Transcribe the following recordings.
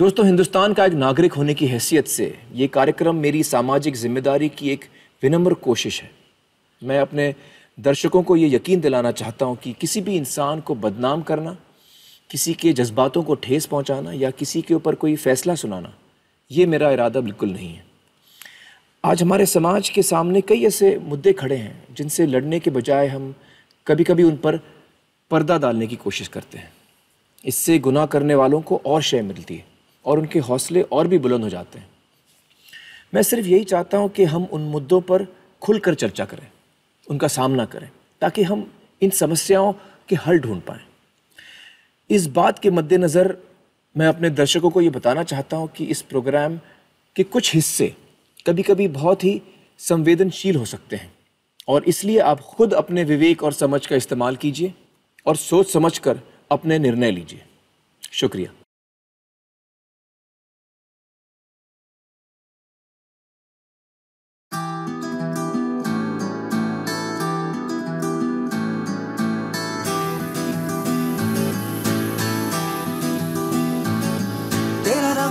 दोस्तों हिंदुस्तान का एक नागरिक होने की हैसियत से ये कार्यक्रम मेरी सामाजिक जिम्मेदारी की एक विनम्र कोशिश है मैं अपने दर्शकों को ये यकीन दिलाना चाहता हूँ कि किसी भी इंसान को बदनाम करना किसी के जज्बातों को ठेस पहुँचाना या किसी के ऊपर कोई फैसला सुनाना ये मेरा इरादा बिल्कुल नहीं है आज हमारे समाज के सामने कई ऐसे मुद्दे खड़े हैं जिनसे लड़ने के बजाय हम कभी कभी उन पर पर्दा डालने की कोशिश करते हैं इससे गुनाह करने वालों को और शय मिलती है और उनके हौसले और भी बुलंद हो जाते हैं मैं सिर्फ यही चाहता हूँ कि हम उन मुद्दों पर खुलकर चर्चा करें उनका सामना करें ताकि हम इन समस्याओं के हल ढूंढ पाएँ इस बात के मद्देनज़र मैं अपने दर्शकों को ये बताना चाहता हूँ कि इस प्रोग्राम के कुछ हिस्से कभी कभी बहुत ही संवेदनशील हो सकते हैं और इसलिए आप खुद अपने विवेक और समझ का इस्तेमाल कीजिए और सोच समझ कर अपने निर्णय लीजिए शुक्रिया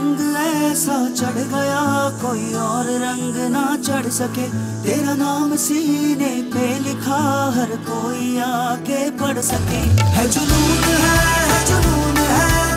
रंग ऐसा चढ़ गया कोई और रंग ना चढ़ सके तेरा नाम सीने पे लिखा हर कोई आगे पढ़ सके है जुनून है, है जुनून है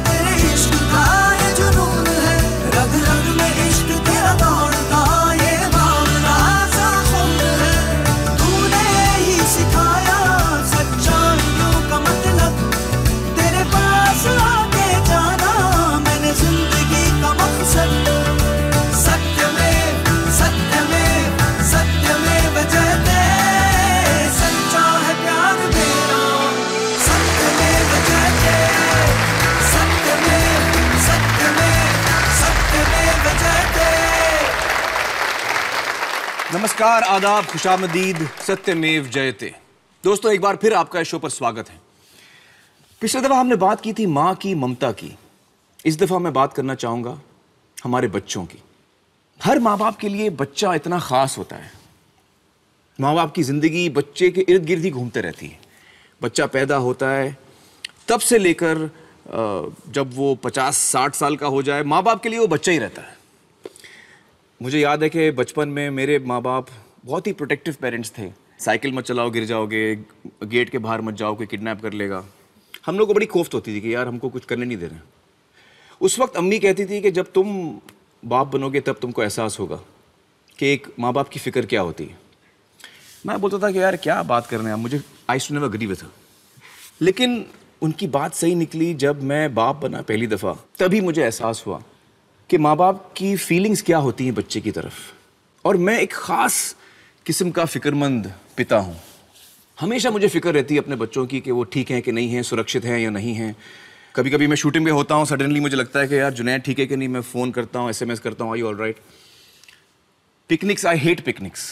नमस्कार आदाब खुशामदीद सत्यमेव जयते दोस्तों एक बार फिर आपका इस शो पर स्वागत है पिछले दफ़ा हमने बात की थी माँ की ममता की इस दफ़ा मैं बात करना चाहूँगा हमारे बच्चों की हर माँ बाप के लिए बच्चा इतना ख़ास होता है माँ बाप की ज़िंदगी बच्चे के इर्द गिर्द ही घूमते रहती है बच्चा पैदा होता है तब से लेकर जब वो पचास साठ साल का हो जाए माँ बाप के लिए वो बच्चा ही रहता है मुझे याद है कि बचपन में मेरे माँ बाप बहुत ही प्रोटेक्टिव पेरेंट्स थे साइकिल मत चलाओ गिर जाओगे गेट के बाहर मत जाओ कोई किडनैप कर लेगा हम लोग को बड़ी कोफ्त होती थी कि यार हमको कुछ करने नहीं दे रहे उस वक्त अम्मी कहती थी कि जब तुम बाप बनोगे तब तुमको एहसास होगा कि एक माँ बाप की फ़िक्र क्या होती है मैं बोलता था कि यार क्या बात कर रहे हैं मुझे आई सुनने में गरीब था लेकिन उनकी बात सही निकली जब मैं बाप बना पहली दफ़ा तभी मुझे एहसास हुआ कि माँ बाप की फीलिंग्स क्या होती हैं बच्चे की तरफ और मैं एक ख़ास किस्म का फ़िक्रमंद पिता हूँ हमेशा मुझे फ़िक्र रहती है अपने बच्चों की कि वो ठीक हैं कि नहीं हैं सुरक्षित हैं या नहीं हैं कभी कभी मैं शूटिंग में होता हूँ सडनली मुझे लगता है कि यार जुनैद ठीक है कि नहीं मैं फ़ोन करता हूँ एस करता हूँ I all right picnics I hate picnics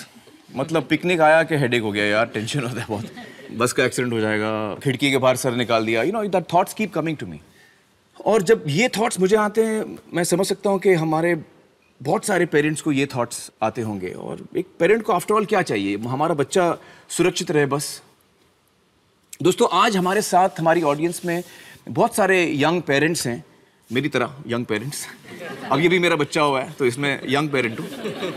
मतलब पिकनिक आया कि हेडेक हो गया यार टेंशन होता है बहुत बस का एक्सीडेंट हो जाएगा खिड़की के बाहर सर निकाल दिया you know that thoughts keep coming to me और जब ये थॉट्स मुझे आते हैं मैं समझ सकता हूँ कि हमारे बहुत सारे पेरेंट्स को ये थॉट्स आते होंगे और एक पेरेंट को आफ्टरऑल क्या चाहिए हमारा बच्चा सुरक्षित रहे बस दोस्तों आज हमारे साथ हमारी ऑडियंस में बहुत सारे यंग पेरेंट्स हैं मेरी तरह यंग पेरेंट्स अब ये भी मेरा बच्चा हुआ है तो इसमें यंग पेरेंट हूँ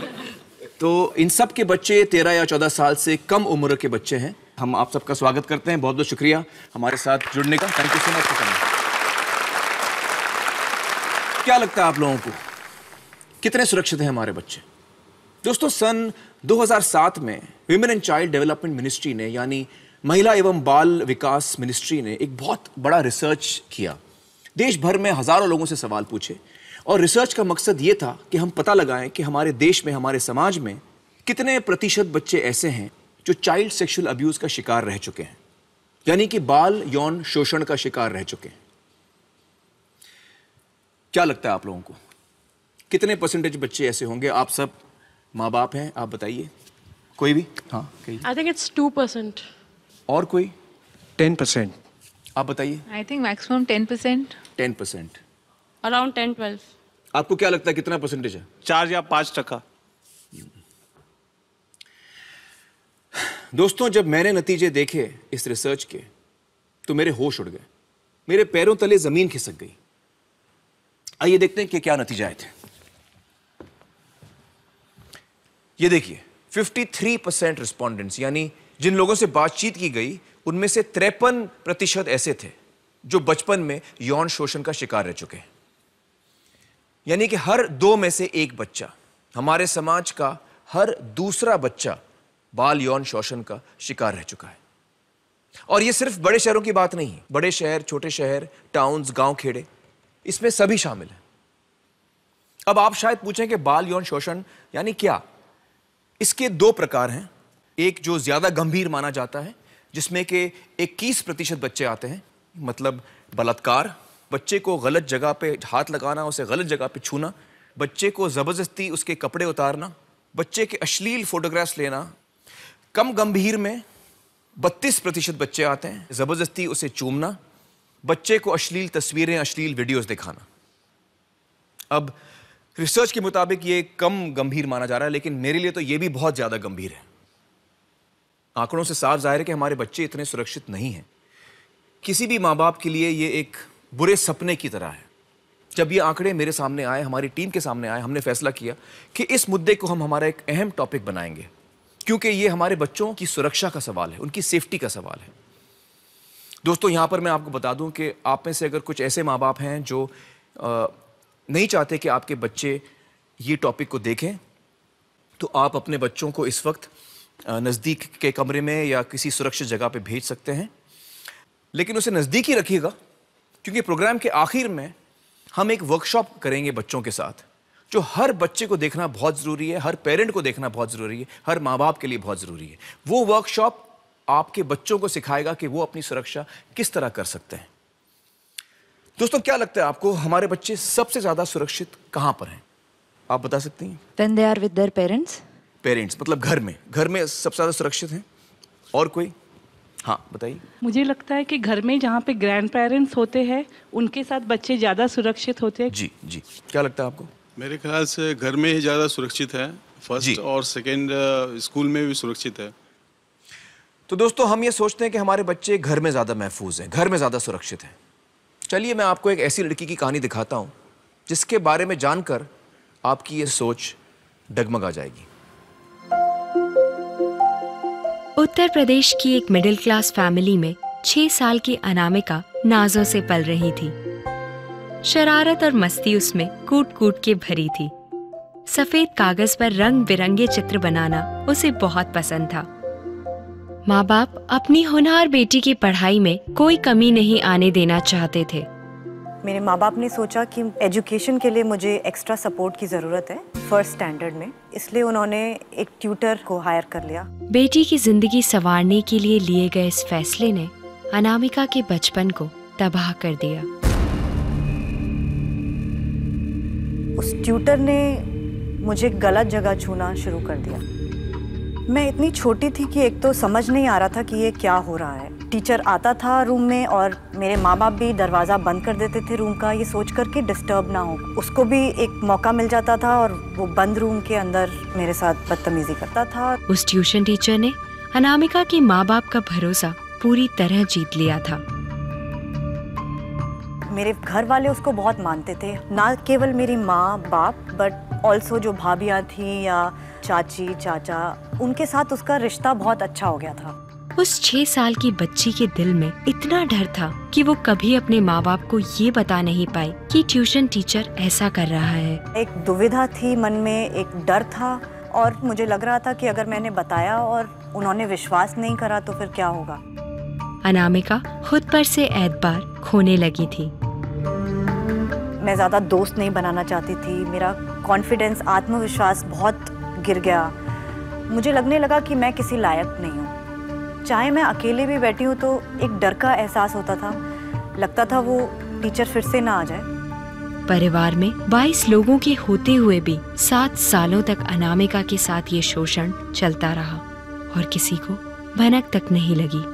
तो इन सब के बच्चे तेरह या चौदह साल से कम उम्र के बच्चे हैं हम आप सबका स्वागत करते हैं बहुत बहुत शुक्रिया हमारे साथ जुड़ने का thank you so much for coming क्या लगता है आप लोगों को कितने सुरक्षित हैं हमारे बच्चे दोस्तों सन 2007 में women and child development ministry ने यानी महिला एवं बाल विकास मिनिस्ट्री ने एक बहुत बड़ा रिसर्च किया देश भर में हजारों लोगों से सवाल पूछे और रिसर्च का मकसद ये था कि हम पता लगाएं कि हमारे देश में हमारे समाज में कितने प्रतिशत बच्चे ऐसे हैं जो चाइल्ड सेक्शुअल अब्यूज़ का शिकार रह चुके हैं यानी कि बाल यौन शोषण का शिकार रह चुके हैं क्या लगता है आप लोगों को कितने परसेंटेज बच्चे ऐसे होंगे आप सब माँ बाप हैं आप बताइए कोई भी हाँ I think it's two percent और कोई टेन परसेंट आप बताइए I think maximum ten percent ten percent around ten twelve आपको क्या लगता है कितना परसेंटेज है चार या पाँच टका दोस्तों जब मैंने नतीजे देखे इस रिसर्च के तो मेरे होश उड़ गए मेरे पैरों तले ज़मीन खिसक गई आइए देखते हैं कि क्या नतीजे आए थे ये देखिए 53 परसेंट रिस्पॉन्डेंट्स यानी जिन लोगों से बातचीत की गई उनमें से त्रेपन प्रतिशत ऐसे थे जो बचपन में यौन शोषण का शिकार रह चुके हैं यानी कि हर दो में से एक बच्चा हमारे समाज का हर दूसरा बच्चा बाल यौन शोषण का शिकार रह चुका है और यह सिर्फ बड़े शहरों की बात नहीं बड़े शहर छोटे शहर टाउन्स गांव खेड़े इसमें सभी शामिल हैं अब आप शायद पूछें कि बाल यौन शोषण यानी क्या इसके दो प्रकार हैं एक जो ज़्यादा गंभीर माना जाता है जिसमें कि इक्कीस प्रतिशत बच्चे आते हैं मतलब बलात्कार बच्चे को गलत जगह पे हाथ लगाना उसे गलत जगह पे छूना बच्चे को ज़बरदस्ती उसके कपड़े उतारना बच्चे के अश्लील फोटोग्राफ्स लेना कम गंभीर में बत्तीस प्रतिशत बच्चे आते हैं ज़बरदस्ती उसे चूमना बच्चे को अश्लील तस्वीरें अश्लील वीडियोस दिखाना अब रिसर्च के मुताबिक ये कम गंभीर माना जा रहा है लेकिन मेरे लिए तो ये भी बहुत ज़्यादा गंभीर है आंकड़ों से साफ जाहिर है कि हमारे बच्चे इतने सुरक्षित नहीं हैं किसी भी माँ बाप के लिए ये एक बुरे सपने की तरह है जब ये आंकड़े मेरे सामने आए हमारी टीम के सामने आए हमने फैसला किया कि इस मुद्दे को हम हमारा एक अहम टॉपिक बनाएंगे क्योंकि ये हमारे बच्चों की सुरक्षा का सवाल है उनकी सेफ्टी का सवाल है दोस्तों यहाँ पर मैं आपको बता दूँ कि आप में से अगर कुछ ऐसे माँ बाप हैं जो आ, नहीं चाहते कि आपके बच्चे ये टॉपिक को देखें तो आप अपने बच्चों को इस वक्त नज़दीक के कमरे में या किसी सुरक्षित जगह पर भेज सकते हैं लेकिन उसे नज़दीक ही रखिएगा क्योंकि प्रोग्राम के आखिर में हम एक वर्कशॉप करेंगे बच्चों के साथ जो हर बच्चे को देखना बहुत ज़रूरी है हर पेरेंट को देखना बहुत ज़रूरी है हर माँ बाप के लिए बहुत ज़रूरी है वो वर्कशॉप आपके बच्चों को सिखाएगा कि वो अपनी सुरक्षा किस तरह कर सकते हैं दोस्तों क्या लगता है आपको हमारे बच्चे सबसे ज्यादा सुरक्षित कहां पर हैं आप बता सकती हैं then they are with their parents parents मतलब घर में घर में सबसे ज्यादा सुरक्षित हैं और कोई हाँ बताइए मुझे लगता है कि घर में जहाँ पे ग्रैंड पेरेंट्स होते हैं उनके साथ बच्चे ज़्यादा सुरक्षित होते हैं जी जी क्या लगता है आपको मेरे ख्याल से घर में ही ज़्यादा सुरक्षित है फर्स्ट और सेकेंड स्कूल में भी सुरक्षित है तो दोस्तों हम ये सोचते हैं कि हमारे बच्चे घर में ज़्यादा महफूज हैं घर में ज़्यादा सुरक्षित हैं चलिए मैं आपको एक ऐसी लड़की की कहानी दिखाता हूँ जिसके बारे में जानकर आपकी ये सोच डगमगा जाएगी उत्तर प्रदेश की एक मिडिल क्लास फैमिली में छह साल की अनामिका नाजों से पल रही थी शरारत और मस्ती उसमें कूट कूट के भरी थी सफेद कागज पर रंग बिरंगे चित्र बनाना उसे बहुत पसंद था माँ बाप अपनी होनहार बेटी की पढ़ाई में कोई कमी नहीं आने देना चाहते थे मेरे माँ बाप ने सोचा कि एजुकेशन के लिए मुझे एक्स्ट्रा सपोर्ट की ज़रूरत है फर्स्ट स्टैंडर्ड में इसलिए उन्होंने एक ट्यूटर को हायर कर लिया बेटी की जिंदगी संवारने के लिए लिए गए इस फैसले ने अनामिका के बचपन को तबाह कर दिया उस ट्यूटर ने मुझे गलत जगह छूना शुरू कर दिया मैं इतनी छोटी थी कि एक तो समझ नहीं आ रहा था कि ये क्या हो रहा है टीचर आता था रूम में और मेरे माँ बाप भी दरवाज़ा बंद कर देते थे रूम का ये सोच करके डिस्टर्ब ना हो उसको भी एक मौका मिल जाता था और वो बंद रूम के अंदर मेरे साथ बदतमीजी करता था उस ट्यूशन टीचर ने अनामिका के माँ बाप का भरोसा पूरी तरह जीत लिया था मेरे घर वाले उसको बहुत मानते थे ना केवल मेरी माँ बाप बट ऑल्सो जो भाभीियाँ थी या चाची चाचा उनके साथ उसका रिश्ता बहुत अच्छा हो गया था उस छह साल की बच्ची के दिल में इतना डर था कि वो कभी अपने माँ बाप को ये बता नहीं पाए कि ट्यूशन टीचर ऐसा कर रहा है एक दुविधा थी मन में एक डर था और मुझे लग रहा था कि अगर मैंने बताया और उन्होंने विश्वास नहीं करा तो फिर क्या होगा अनामिका खुद पर से ऐतबार खोने लगी थी मैं ज़्यादा दोस्त नहीं बनाना चाहती थी मेरा कॉन्फिडेंस आत्मविश्वास बहुत गिर गया मुझे लगने लगा कि मैं किसी लायक नहीं हूँ चाहे मैं अकेले भी बैठी हूँ तो एक डर का एहसास होता था लगता था वो टीचर फिर से ना आ जाए परिवार में 22 लोगों के होते हुए भी सात सालों तक अनामिका के साथ ये शोषण चलता रहा और किसी को भनक तक नहीं लगी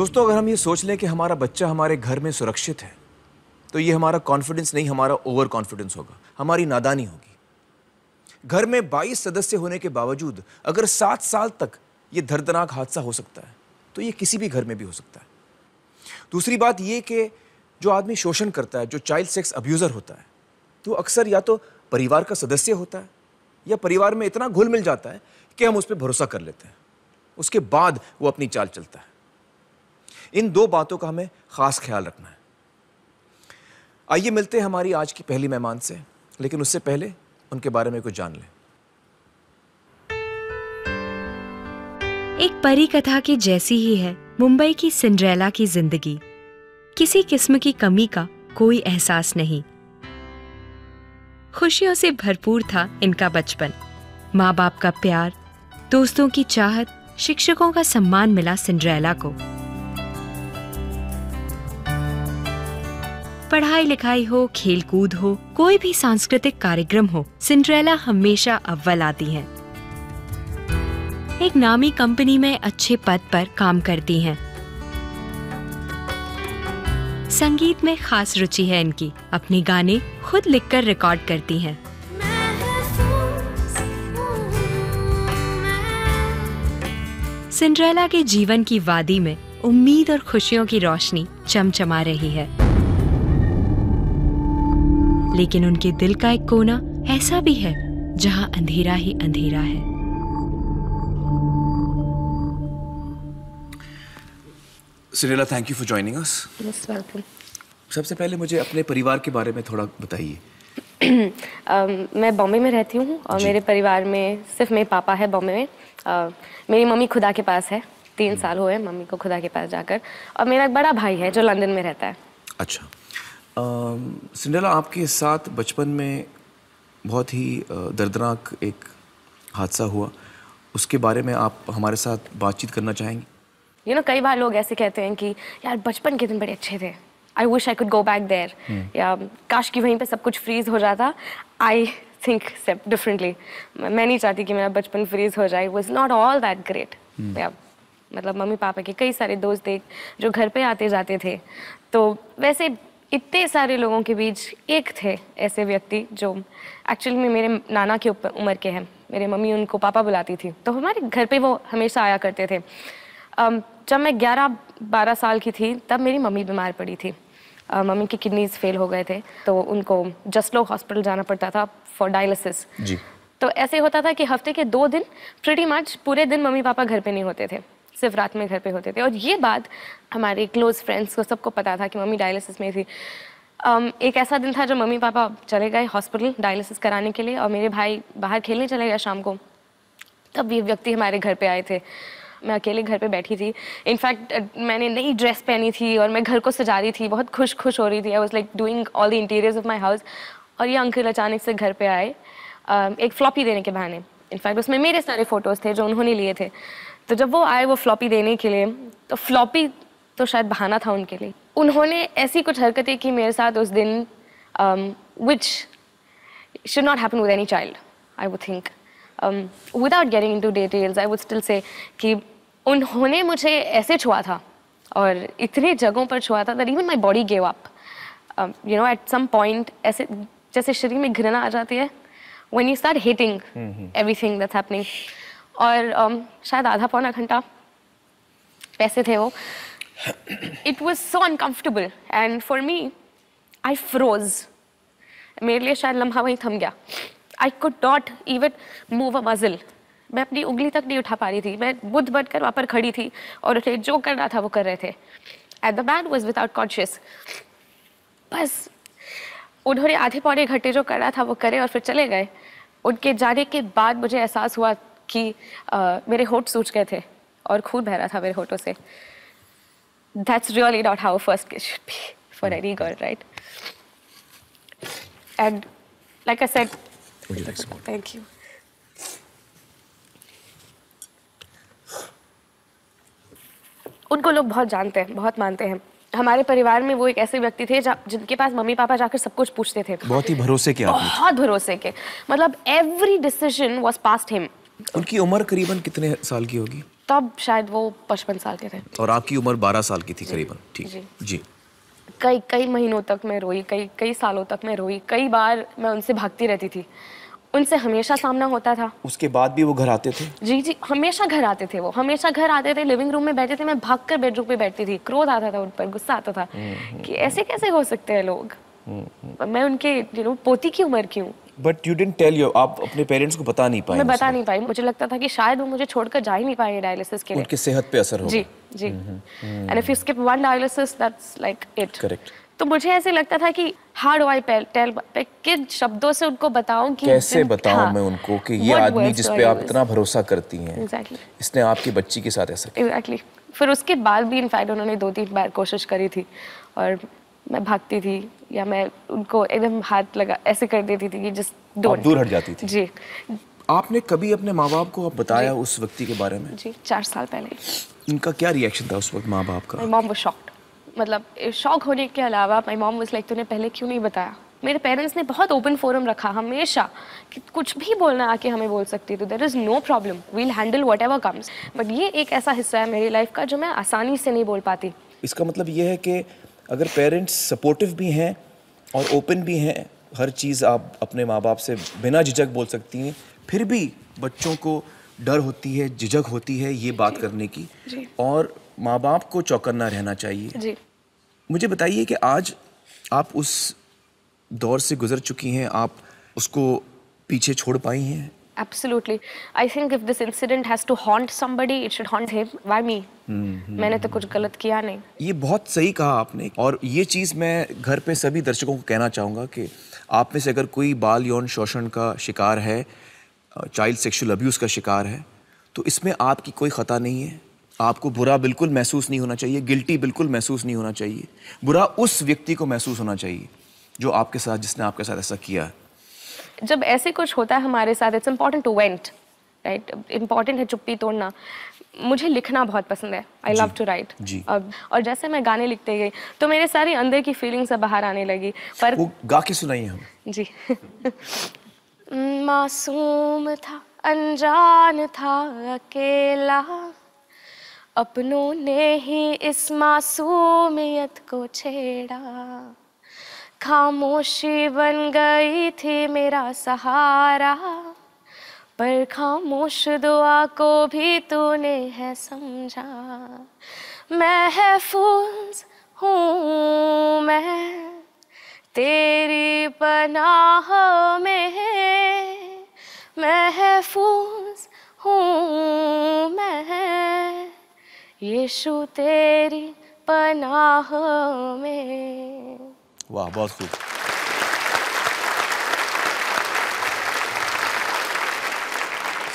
दोस्तों अगर हम ये सोच लें कि हमारा बच्चा हमारे घर में सुरक्षित है तो ये हमारा कॉन्फिडेंस नहीं हमारा ओवर कॉन्फिडेंस होगा हमारी नादानी होगी घर में 22 सदस्य होने के बावजूद अगर सात साल तक ये दर्दनाक हादसा हो सकता है तो ये किसी भी घर में भी हो सकता है दूसरी बात ये कि जो आदमी शोषण करता है जो चाइल्ड सेक्स अब्यूज़र होता है तो अक्सर या तो परिवार का सदस्य होता है या परिवार में इतना घुल मिल जाता है कि हम उस पर भरोसा कर लेते हैं उसके बाद वो अपनी चाल चलता है इन दो बातों का हमें ख़ास ख्याल रखना है आइए मिलते हैं हमारी आज की पहली मेहमान से लेकिन उससे पहले उनके बारे में कुछ जान लें एक परी कथा की जैसी ही है मुंबई की सिंड्रेला की जिंदगी किसी किस्म की कमी का कोई एहसास नहीं खुशियों से भरपूर था इनका बचपन माँ बाप का प्यार दोस्तों की चाहत शिक्षकों का सम्मान मिला सिंड्रेला को पढ़ाई लिखाई हो खेल कूद हो कोई भी सांस्कृतिक कार्यक्रम हो सिंड्रेला हमेशा अव्वल आती हैं। एक नामी कंपनी में अच्छे पद पर काम करती हैं। संगीत में खास रुचि है इनकी अपने गाने खुद लिखकर रिकॉर्ड करती हैं। सिंड्रेला के जीवन की वादी में उम्मीद और खुशियों की रोशनी चमचमा रही है लेकिन उनके दिल का एक कोना ऐसा भी है जहां अंधेरा ही अंधेरा है Cinderella thank you for joining us most welcome सबसे पहले मुझे अपने परिवार के बारे में थोड़ा बताइए मैं बॉम्बे में रहती हूँ और मेरे परिवार में सिर्फ मेरे पापा है बॉम्बे में मेरी मम्मी खुदा के पास है तीन हम्म। साल हुए मम्मी को खुदा के पास जाकर और मेरा एक बड़ा भाई है जो लंदन में रहता है अच्छा सिंडेला आपके साथ बचपन में बहुत ही दर्दनाक एक हादसा हुआ उसके बारे में आप हमारे साथ बातचीत करना चाहेंगे यू नो कई बार लोग ऐसे कहते हैं कि यार बचपन के दिन बड़े अच्छे थे I wish I could go back there या काश कि वहीं पे सब कुछ फ्रीज हो जाता आई थिंक डिफरेंटली मैं नहीं चाहती कि मेरा बचपन फ्रीज हो जाए was not all that great मतलब मम्मी पापा के कई सारे दोस्त थे जो घर पे आते जाते थे तो वैसे इतने सारे लोगों के बीच एक थे ऐसे व्यक्ति जो एक्चुअली में मेरे नाना के उम्र के हैं मेरे मम्मी उनको पापा बुलाती थी तो हमारे घर पे वो हमेशा आया करते थे जब मैं 11 12 साल की थी तब मेरी मम्मी बीमार पड़ी थी मम्मी की किडनीज फेल हो गए थे तो उनको जसलो हॉस्पिटल जाना पड़ता था फॉर डायलिसिस तो ऐसे होता था कि हफ्ते के दो दिन प्रिटी मच पूरे दिन मम्मी पापा घर पे नहीं होते थे सिर्फ रात में घर पे होते थे और ये बात हमारे क्लोज फ्रेंड्स को सबको पता था कि मम्मी डायलिसिस में थी um, एक ऐसा दिन था जब मम्मी पापा चले गए हॉस्पिटल डायलिसिस कराने के लिए और मेरे भाई बाहर खेलने चले गए शाम को तब ये व्यक्ति हमारे घर पे आए थे मैं अकेले घर पे बैठी थी इनफैक्ट मैंने नई ड्रेस पहनी थी और मैं घर को सजा रही थी बहुत खुश खुश हो रही थी I was like doing all the interiors of my house और ये अंकल अचानक से घर पे आए um, एक फ्लॉपी देने के बहाने इनफैक्ट उसमें मेरे सारे फ़ोटोज़ थे जो उन्होंने लिए थे तो जब वो आए वो फ्लॉपी देने के लिए तो फ्लॉपी तो शायद बहाना था उनके लिए उन्होंने ऐसी कुछ हरकतें की मेरे साथ उस दिन which should not happen with any child I वो think without getting into details I would still say कि उन्होंने मुझे ऐसे छुआ था और इतने जगहों पर छुआ था that even my body gave up you know at some point ऐसे जैसे शरीर में घृणा आ जाती है when you start hating everything that's happening और um, शायद आधा पौना घंटा पैसे थे वो it was so uncomfortable and for me I froze मेरे लिए शायद लम्हा वहीं थम गया I could not even move a muscle मैं अपनी उंगली तक नहीं उठा पा रही थी मैं बुद्ध बनकर वहाँ पर खड़ी थी और उसे जो करना था वो कर रहे थे at the man was without conscious बस उन्होंने आधे पौने घंटे जो करना था वो करे और फिर चले गए उनके जाने के बाद मुझे एहसास हुआ कि मेरे होठ सूझ गए थे और खून बह रहा था मेरे होठों से that's really not how first kiss should be for any girl right and like I said thank you उनको लोग बहुत जानते हैं बहुत मानते हैं हमारे परिवार में वो एक ऐसे व्यक्ति थे जिनके पास मम्मी पापा जाकर सब कुछ पूछते थे बहुत ही भरोसे के बहुत भरोसे के मतलब every decision was passed him उनकी उम्र करीबन कितने साल की होगी तब शायद वो पचपन साल के थे और आपकी उम्र बारह साल की थी करीबन ठीक जी, जी। कई कई महीनों तक मैं रोई कई कई सालों तक मैं रोई कई बार मैं उनसे भागती रहती थी उनसे हमेशा सामना होता था उसके बाद भी वो घर आते थे जी जी हमेशा घर आते थे वो हमेशा घर आते थे लिविंग रूम में बैठे थे मैं भाग कर बेडरूम पे बैठती थी क्रोध आता था उन पर गुस्सा आता था हम्म, हम्म, कि ऐसे हम्म। कैसे हो सकते हैं लोग मैं उनके यू नो पोती की उम्र की हूँ but you didn't tell you आप अपने पेरेंट्स को बता नहीं पाए मैं बता नहीं पाई मुझे लगता था कि शायद वो मुझे छोड़कर जा ही नहीं पाए डायलिसिस के लिए उनकी सेहत पे असर होगा जी जी and if you skip one dialysis that's like it correct तो मुझे ऐसे लगता था कि हाउ डू आई टेल किन शब्दों से उनको बताऊं कि कैसे बताऊं हाँ। मैं उनको कि ये आदमी जिस पे आप इतना भरोसा करती हैं एग्जैक्टली इसने आपकी बच्ची के साथ ऐसा एग्जैक्टली फिर उसके बाद भी इनफैक्ट उन्होंने दो तीन बार कोशिश करी थी और मैं भागती थी या मैं उनको एकदम हाथ लगा ऐसे कर देती थी कि जिस दूर हट जाती थी जी आपने कभी अपने माँ बाप को आप बताया उस व्यक्ति के बारे में जी चार साल पहले इनका क्या रिएक्शन था उस वक्त माँ बाप का मॉम वो शॉक मतलब शौक होने के अलावा माई मॉम वाज लाइक तूने पहले क्यों नहीं बताया मेरे पेरेंट्स ने बहुत ओपन फोरम रखा हमेशा कि कुछ भी बोलना आके हमें बोल सकती तो there is no problem we'll handle whatever comes but ये एक ऐसा हिस्सा है मेरी लाइफ का जो मैं आसानी से नहीं बोल पाती इसका मतलब ये है कि अगर पेरेंट्स सपोर्टिव भी हैं और ओपन भी हैं हर चीज़ आप अपने माँ बाप से बिना झिझक बोल सकती हैं फिर भी बच्चों को डर होती है झिझक होती है ये बात करने की और माँ बाप को चौकन्ना रहना चाहिए मुझे बताइए कि आज आप उस दौर से गुजर चुकी हैं आप उसको पीछे छोड़ पाई हैं Absolutely. I think if this incident has to haunt somebody, it should haunt him. Why me? Mm-hmm. मैंने तो कुछ गलत किया नहीं ये बहुत सही कहा आपने और ये चीज़ मैं घर पे सभी दर्शकों को कहना चाहूँगा कि आप में से अगर कोई बाल यौन शोषण का शिकार है चाइल्ड सेक्सुअल अब्यूज़ का शिकार है तो इसमें आपकी कोई ख़ता नहीं है आपको बुरा बिल्कुल महसूस नहीं होना चाहिए गिल्टी बिल्कुल महसूस नहीं होना चाहिए बुरा उस व्यक्ति को महसूस होना चाहिए जो आपके साथ जिसने आपके साथ ऐसा किया है जब ऐसे कुछ होता है हमारे साथ it's important to vent right important है चुप्पी तोड़ना मुझे लिखना बहुत पसंद है आई लव टू राइट और जैसे मैं गाने लिखते गई तो मेरे सारी अंदर की फीलिंग्स बाहर आने लगी पर वो गा के सुनाई हम जी मासूम था अनजान था अकेला अपनों ने ही इस मासूमियत को छेड़ा खामोशी बन गई थी मेरा सहारा पर खामोश दुआ को भी तूने है समझा फूल हूँ मैं तेरी पनाह में फूस हूँ मैं यीशु तेरी पनाह में वाह बहुत खूब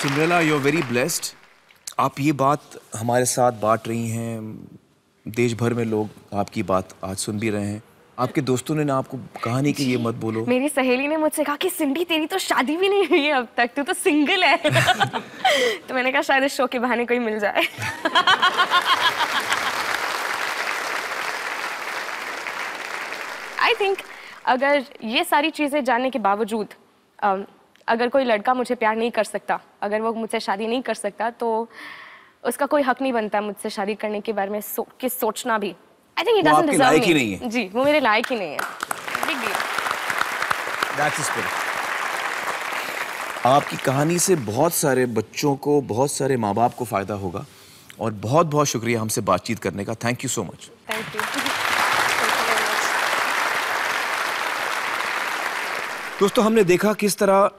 Cinderella you are very blessed आप ये बात हमारे साथ बांट रही हैं देश भर में लोग आपकी बात आज सुन भी रहे हैं आपके दोस्तों ने ना आपको कहा नहीं कि ये मत बोलो मेरी सहेली ने मुझसे कहा कि सिंडी तेरी तो शादी भी नहीं हुई है अब तक तू तो सिंगल है तो मैंने कहा शायद इस शो के बहाने कोई मिल जाए आई थिंक अगर ये सारी चीज़ें जानने के बावजूद अगर कोई लड़का मुझे प्यार नहीं कर सकता अगर वो मुझसे शादी नहीं कर सकता तो उसका कोई हक नहीं बनता मुझसे शादी करने के बारे में सो, के सोचना भी आई थिंक ही नहीं है जी वो मेरे लायक ही नहीं है बिग डील आपकी कहानी से बहुत सारे बच्चों को बहुत सारे माँ बाप को फ़ायदा होगा और बहुत बहुत शुक्रिया हमसे बातचीत करने का thank you so much thank you दोस्तों हमने देखा किस तरह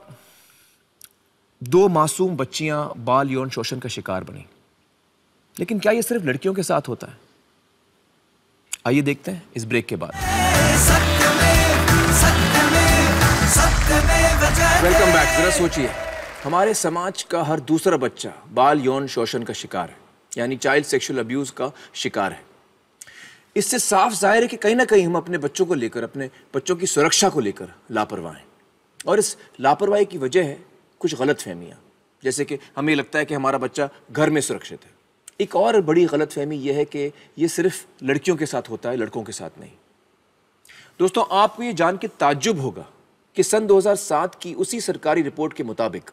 दो मासूम बच्चियां बाल यौन शोषण का शिकार बनी लेकिन क्या यह सिर्फ लड़कियों के साथ होता है आइए देखते हैं इस ब्रेक के बाद वेलकम बैक जरा सोचिए हमारे समाज का हर दूसरा बच्चा बाल यौन शोषण का शिकार है यानी चाइल्ड सेक्सुअल अब्यूज का शिकार है इससे साफ जाहिर है कि कहीं ना कहीं हम अपने बच्चों को लेकर अपने बच्चों की सुरक्षा को लेकर लापरवाह हैं और इस लापरवाही की वजह है कुछ गलत फहमियाँ जैसे कि हमें लगता है कि हमारा बच्चा घर में सुरक्षित है एक और बड़ी गलत फहमी यह है कि ये सिर्फ लड़कियों के साथ होता है लड़कों के साथ नहीं दोस्तों आपको ये जान के ताजुब होगा कि सन 2007 की उसी सरकारी रिपोर्ट के मुताबिक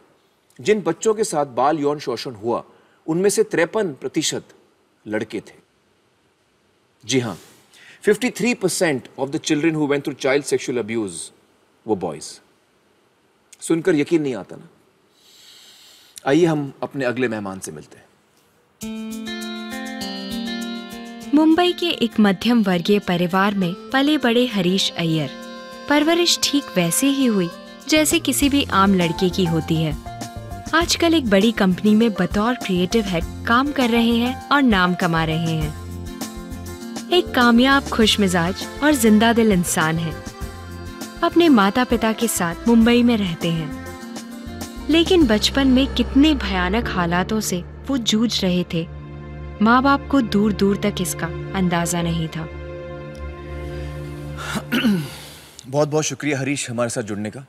जिन बच्चों के साथ बाल यौन शोषण हुआ उनमें से तिरपन प्रतिशत लड़के थे जी हाँ 53 percent of the children who went through child sexual abuse वो बॉयज़ सुनकर यकीन नहीं आता ना आइए हम अपने अगले मेहमान से मिलते हैं मुंबई के एक मध्यम वर्गीय परिवार में पले बड़े हरीश अय्यर परवरिश ठीक वैसे ही हुई जैसे किसी भी आम लड़के की होती है आजकल एक बड़ी कंपनी में बतौर क्रिएटिव हेड काम कर रहे हैं और नाम कमा रहे हैं एक कामयाब खुश मिजाज और जिंदा दिल इंसान है अपने माता पिता के साथ मुंबई में रहते हैं लेकिन बचपन में कितने भयानक हालातों से वो जूझ रहे थे माँ बाप को दूर दूर तक इसका अंदाजा नहीं था बहुत बहुत शुक्रिया हरीश हमारे साथ जुड़ने का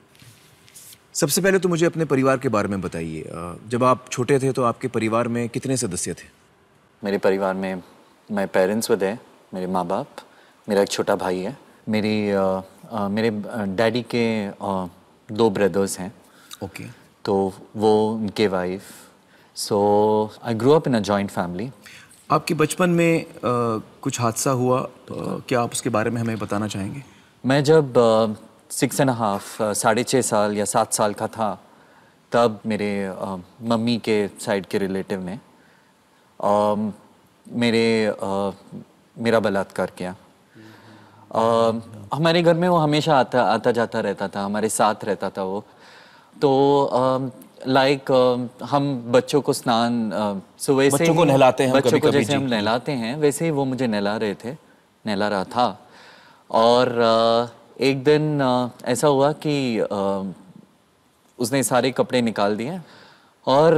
सबसे पहले तो मुझे अपने परिवार के बारे में बताइए जब आप छोटे थे तो आपके परिवार में कितने सदस्य थे मेरे परिवार में मेरे पेरेंट्स वे मेरे माँ बाप मेरा एक छोटा भाई है मेरी मेरे डैडी के दो ब्रदर्स हैं ओके तो वो उनके wife so I grow up in a joint family आपके बचपन में कुछ हादसा हुआ क्या आप उसके बारे में हमें बताना चाहेंगे मैं जब सिक्स एंड हाफ साढ़े छः साल या सात साल का था तब मेरे मम्मी के साइड के रिलेटिव ने मेरे मेरा बलात्कार किया आ, हमारे घर में वो हमेशा आता आता जाता रहता था हमारे साथ रहता था वो तो लाइक हम बच्चों को स्नान सुबह से बच्चों को नहलाते हैं बच्चों को जैसे हम नहलाते हैं वैसे ही वो मुझे नहला रहे थे नहला रहा था और एक दिन ऐसा हुआ कि उसने सारे कपड़े निकाल दिए और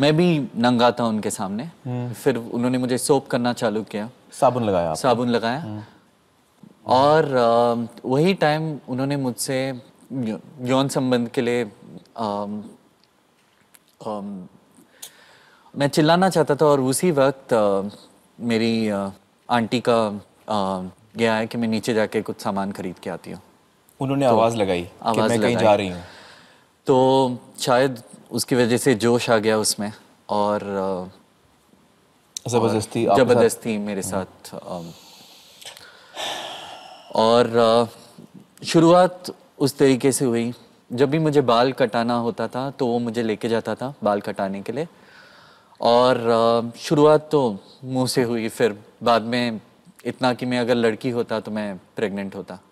मैं भी नंगा था उनके सामने हम्म। फिर उन्होंने मुझे सोप करना चालू किया साबुन लगाया साबुन लगाया हम्म। और वही टाइम उन्होंने मुझसे यौन संबंध के लिए आम, आम, मैं चिल्लाना चाहता था और उसी वक्त आ, मेरी आ, आंटी का आ, गया है कि मैं नीचे जाके कुछ सामान खरीद के आती हूँ उन्होंने तो, आवाज़ लगाई आवाज़ मैं जा रही हूँ तो शायद उसकी वजह से जोश आ गया उसमें और ज़बरदस्ती ज़बरदस्ती मेरे साथ और शुरुआत उस तरीके से हुई जब भी मुझे बाल कटाना होता था तो वो मुझे लेके जाता था बाल कटाने के लिए और शुरुआत तो मुंह से हुई फिर बाद में इतना कि मैं अगर लड़की होता तो मैं प्रेग्नेंट होता तो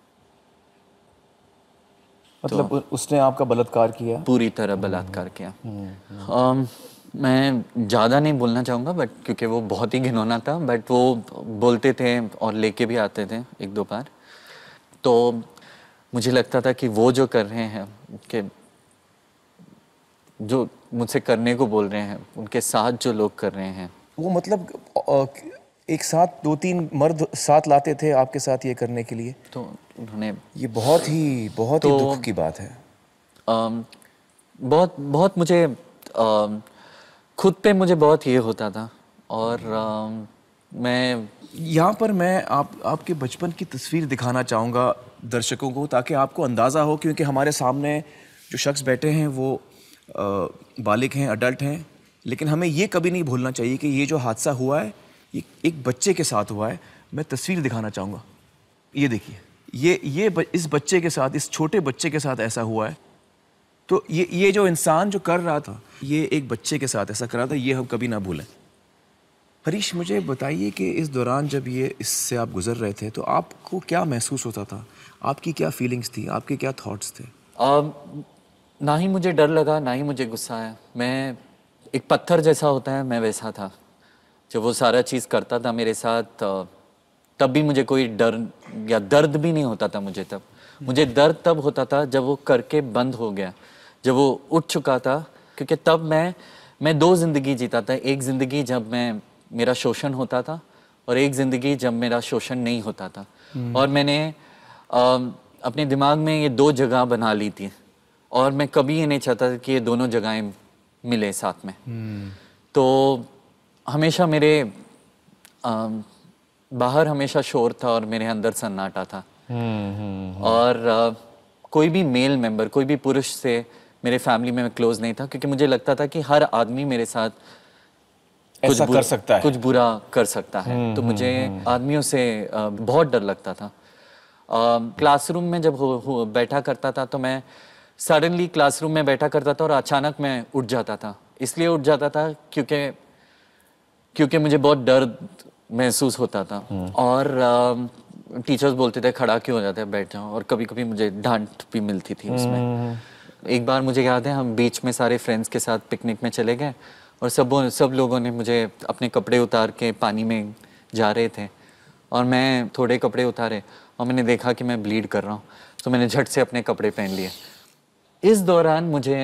मतलब तो, उसने आपका बलात्कार किया पूरी तरह बलात्कार किया आ, हम्म, हम्म, हम्म। मैं ज़्यादा नहीं बोलना चाहूँगा बट क्योंकि वो बहुत ही घिनौना था बट वो बोलते थे और लेके भी आते थे एक दो बार तो मुझे लगता था कि वो जो कर रहे हैं कि जो मुझसे करने को बोल रहे हैं उनके साथ जो लोग कर रहे हैं वो मतलब एक साथ दो तीन मर्द साथ लाते थे आपके साथ ये करने के लिए तो उन्होंने ये बहुत ही बहुत तो, ही दुख की बात है आ, बहुत बहुत मुझे आ, खुद पे मुझे बहुत ये होता था और आ, मैं यहाँ पर मैं आप आपके बचपन की तस्वीर दिखाना चाहूँगा दर्शकों को ताकि आपको अंदाज़ा हो क्योंकि हमारे सामने जो शख्स बैठे हैं वो आ, बालिक हैं अडल्ट हैं लेकिन हमें ये कभी नहीं भूलना चाहिए कि ये जो हादसा हुआ है ये एक बच्चे के साथ हुआ है मैं तस्वीर दिखाना चाहूँगा ये देखिए ये ये ब, इस बच्चे के साथ इस छोटे बच्चे के साथ ऐसा हुआ है तो ये ये जो इंसान जो कर रहा था ये एक बच्चे के साथ ऐसा कर रहा था ये हम कभी ना भूलें हरीश मुझे बताइए कि इस दौरान जब ये इससे आप गुजर रहे थे तो आपको क्या महसूस होता था आपकी क्या फीलिंग्स थी आपके क्या थॉट्स थे आ, ना ही मुझे डर लगा ना ही मुझे गुस्सा आया मैं एक पत्थर जैसा होता है मैं वैसा था जब वो सारा चीज़ करता था मेरे साथ तब भी मुझे कोई डर या दर्द भी नहीं होता था मुझे तब मुझे दर्द तब होता था जब वो करके बंद हो गया जब वो उठ चुका था क्योंकि तब मैं मैं दो ज़िंदगी जीता था एक ज़िंदगी जब मैं मेरा शोषण होता था और एक ज़िंदगी जब मेरा शोषण नहीं होता था हम्म। और मैंने आ, अपने दिमाग में ये दो जगह बना ली थी और मैं कभी ये नहीं चाहता था कि ये दोनों जगहें मिले साथ में हम्म। तो हमेशा मेरे आ, बाहर हमेशा शोर था और मेरे अंदर सन्नाटा था हम्म, और आ, कोई भी मेल मेंबर कोई भी पुरुष से मेरे फैमिली में मैं क्लोज़ नहीं था क्योंकि मुझे लगता था कि हर आदमी मेरे साथ ऐसा कर सकता है कुछ बुरा कर सकता है हम्म, तो मुझे हम्म, हम्म। आदमियों से बहुत डर लगता था क्लासरूम में जब बैठा करता था तो मैं सडनली क्लासरूम में बैठा करता था और अचानक मैं उठ जाता था इसलिए उठ जाता था क्योंकि क्योंकि मुझे बहुत डर महसूस होता था और टीचर्स बोलते थे खड़ा क्यों हो जाते हैं बैठ जाओ और कभी कभी मुझे डांट भी मिलती थी उसमें एक बार मुझे याद है हम बीच में सारे फ्रेंड्स के साथ पिकनिक में चले गए और सब सब लोगों ने मुझे अपने कपड़े उतार के पानी में जा रहे थे और मैं थोड़े कपड़े उतारे और मैंने देखा कि मैं ब्लीड कर रहा हूँ तो मैंने झट से अपने कपड़े पहन लिए इस दौरान मुझे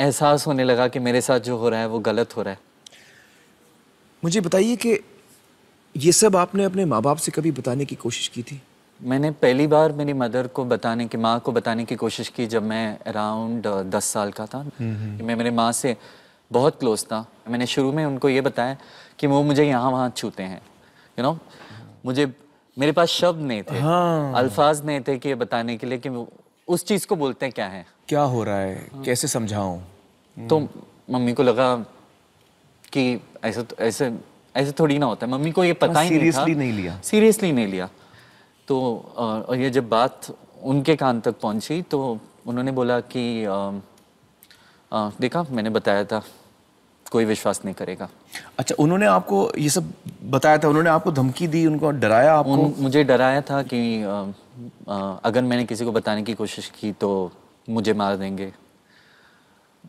एहसास होने लगा कि मेरे साथ जो हो रहा है वो गलत हो रहा है मुझे बताइए कि ये सब आपने अपने माँ बाप से कभी बताने की कोशिश की थी मैंने पहली बार मेरी मदर को बताने की माँ को बताने की कोशिश की जब मैं अराउंड दस साल का था हम्म, हम्म। मैं मेरे माँ से बहुत क्लोज था मैंने शुरू में उनको ये बताया कि वो मुझे यहाँ वहाँ छूते हैं यू नो मुझे मेरे पास शब्द नहीं थे हाँ। अल्फाज नहीं थे कि ये बताने के लिए कि उस चीज़ को बोलते हैं क्या है क्या हो रहा है हाँ। कैसे समझाऊं हम्म। तो मम्मी को लगा कि ऐसा तो, ऐसे ऐसे थोड़ी ना होता है मम्मी को ये पता ही नहीं था नहीं लिया सीरियसली नहीं लिया तो और ये जब बात उनके कान तक पहुंची तो उन्होंने बोला कि आ, देखा मैंने बताया था कोई विश्वास नहीं करेगा अच्छा उन्होंने आपको ये सब बताया था उन्होंने आपको धमकी दी उनको डराया आपको उन, मुझे डराया था कि आ, आ, अगर मैंने किसी को बताने की कोशिश की तो मुझे मार देंगे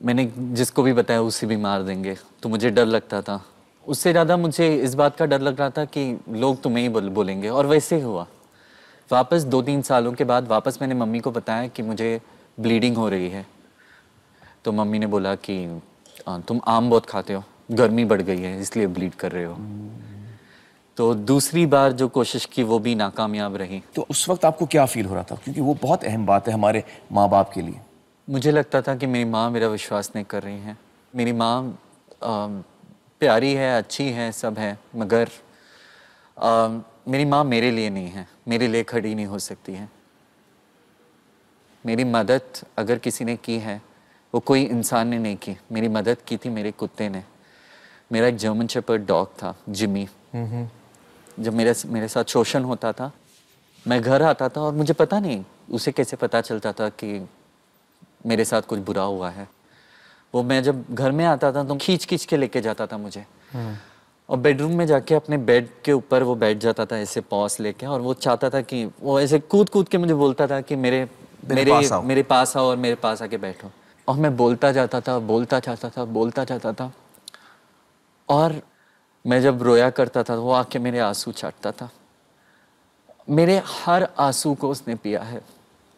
मैंने जिसको भी बताया उसे भी मार देंगे तो मुझे डर लगता था उससे ज़्यादा मुझे इस बात का डर लग रहा था कि लोग तुम्हें ही बोल बोलेंगे और वैसे ही हुआ वापस दो तीन सालों के बाद वापस मैंने मम्मी को बताया कि मुझे ब्लीडिंग हो रही है तो मम्मी ने बोला कि तुम आम बहुत खाते हो गर्मी बढ़ गई है इसलिए ब्लीड कर रहे हो तो दूसरी बार जो कोशिश की वो भी नाकामयाब रही तो उस वक्त आपको क्या फील हो रहा था क्योंकि वो बहुत अहम बात है हमारे माँ बाप के लिए मुझे लगता था कि मेरी माँ मेरा विश्वास नहीं कर रही हैं मेरी माँ प्यारी है अच्छी है सब है मगर आ, मेरी माँ मेरे लिए नहीं है मेरे लिए खड़ी नहीं हो सकती है मेरी मदद अगर किसी ने की है वो कोई इंसान ने नहीं की मेरी मदद की थी मेरे कुत्ते ने मेरा एक जर्मन शेपर्ड डॉग था जिमी जब मेरे मेरे साथ शोषण होता था मैं घर आता था और मुझे पता नहीं उसे कैसे पता चलता था कि मेरे साथ कुछ बुरा हुआ है वो मैं जब घर में आता था तो खींच खींच के लेके जाता था मुझे हम्म। और बेडरूम में जाके अपने बेड के ऊपर वो बैठ जाता था ऐसे पॉस लेके और वो चाहता था कि वो ऐसे कूद कूद के मुझे बोलता था कि मेरे मेरे पास मेरे पास आओ और मेरे पास आके बैठो और मैं बोलता जाता था बोलता जाता था बोलता जाता था और मैं जब रोया करता था वो आके मेरे आंसू छाटता था मेरे हर आंसू को उसने पिया है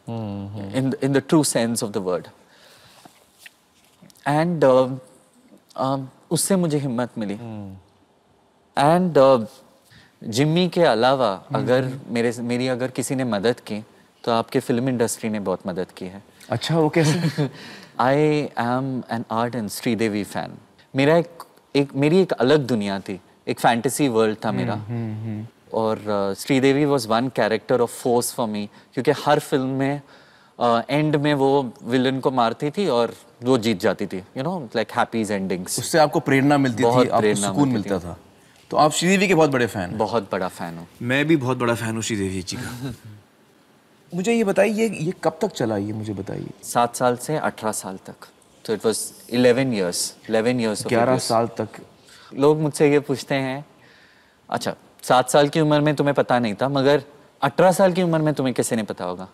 in in the true sense of the word and उससे मुझे हिम्मत मिली एंड hmm. जिम्मी के अलावा हम्म, अगर हम्म। मेरे मेरी अगर किसी ने मदद की तो आपके फिल्म इंडस्ट्री ने बहुत मदद की है अच्छा okay okay. I am an art and Sridevi fan मेरा एक एक मेरी एक अलग दुनिया थी एक फैंटेसी वर्ल्ड था मेरा हम्म, हम्म, हम्म। और Sridevi was one character of force for me क्योंकि हर फिल्म में एंड uh, में वो विलन को मारती थी और वो जीत जाती थी you know like happies endings उससे आपको प्रेरणा मिलती थी आपको सुकून मिलता था तो आप श्रीदेवी के बहुत बड़े फैन बहुत बड़ा फैन हूँ मैं भी बहुत बड़ा फैन हूँ श्रीदेवी जी का मुझे ये बताइए ये ये कब तक चला ये मुझे बताइए सात साल से अठारह साल तक तो it was eleven years eleven years ग्यारह साल तक लोग मुझसे ये पूछते हैं अच्छा सात साल की उम्र में तुम्हें पता नहीं था मगर अठारह साल की उम्र में तुम्हें कैसे नहीं पता होगा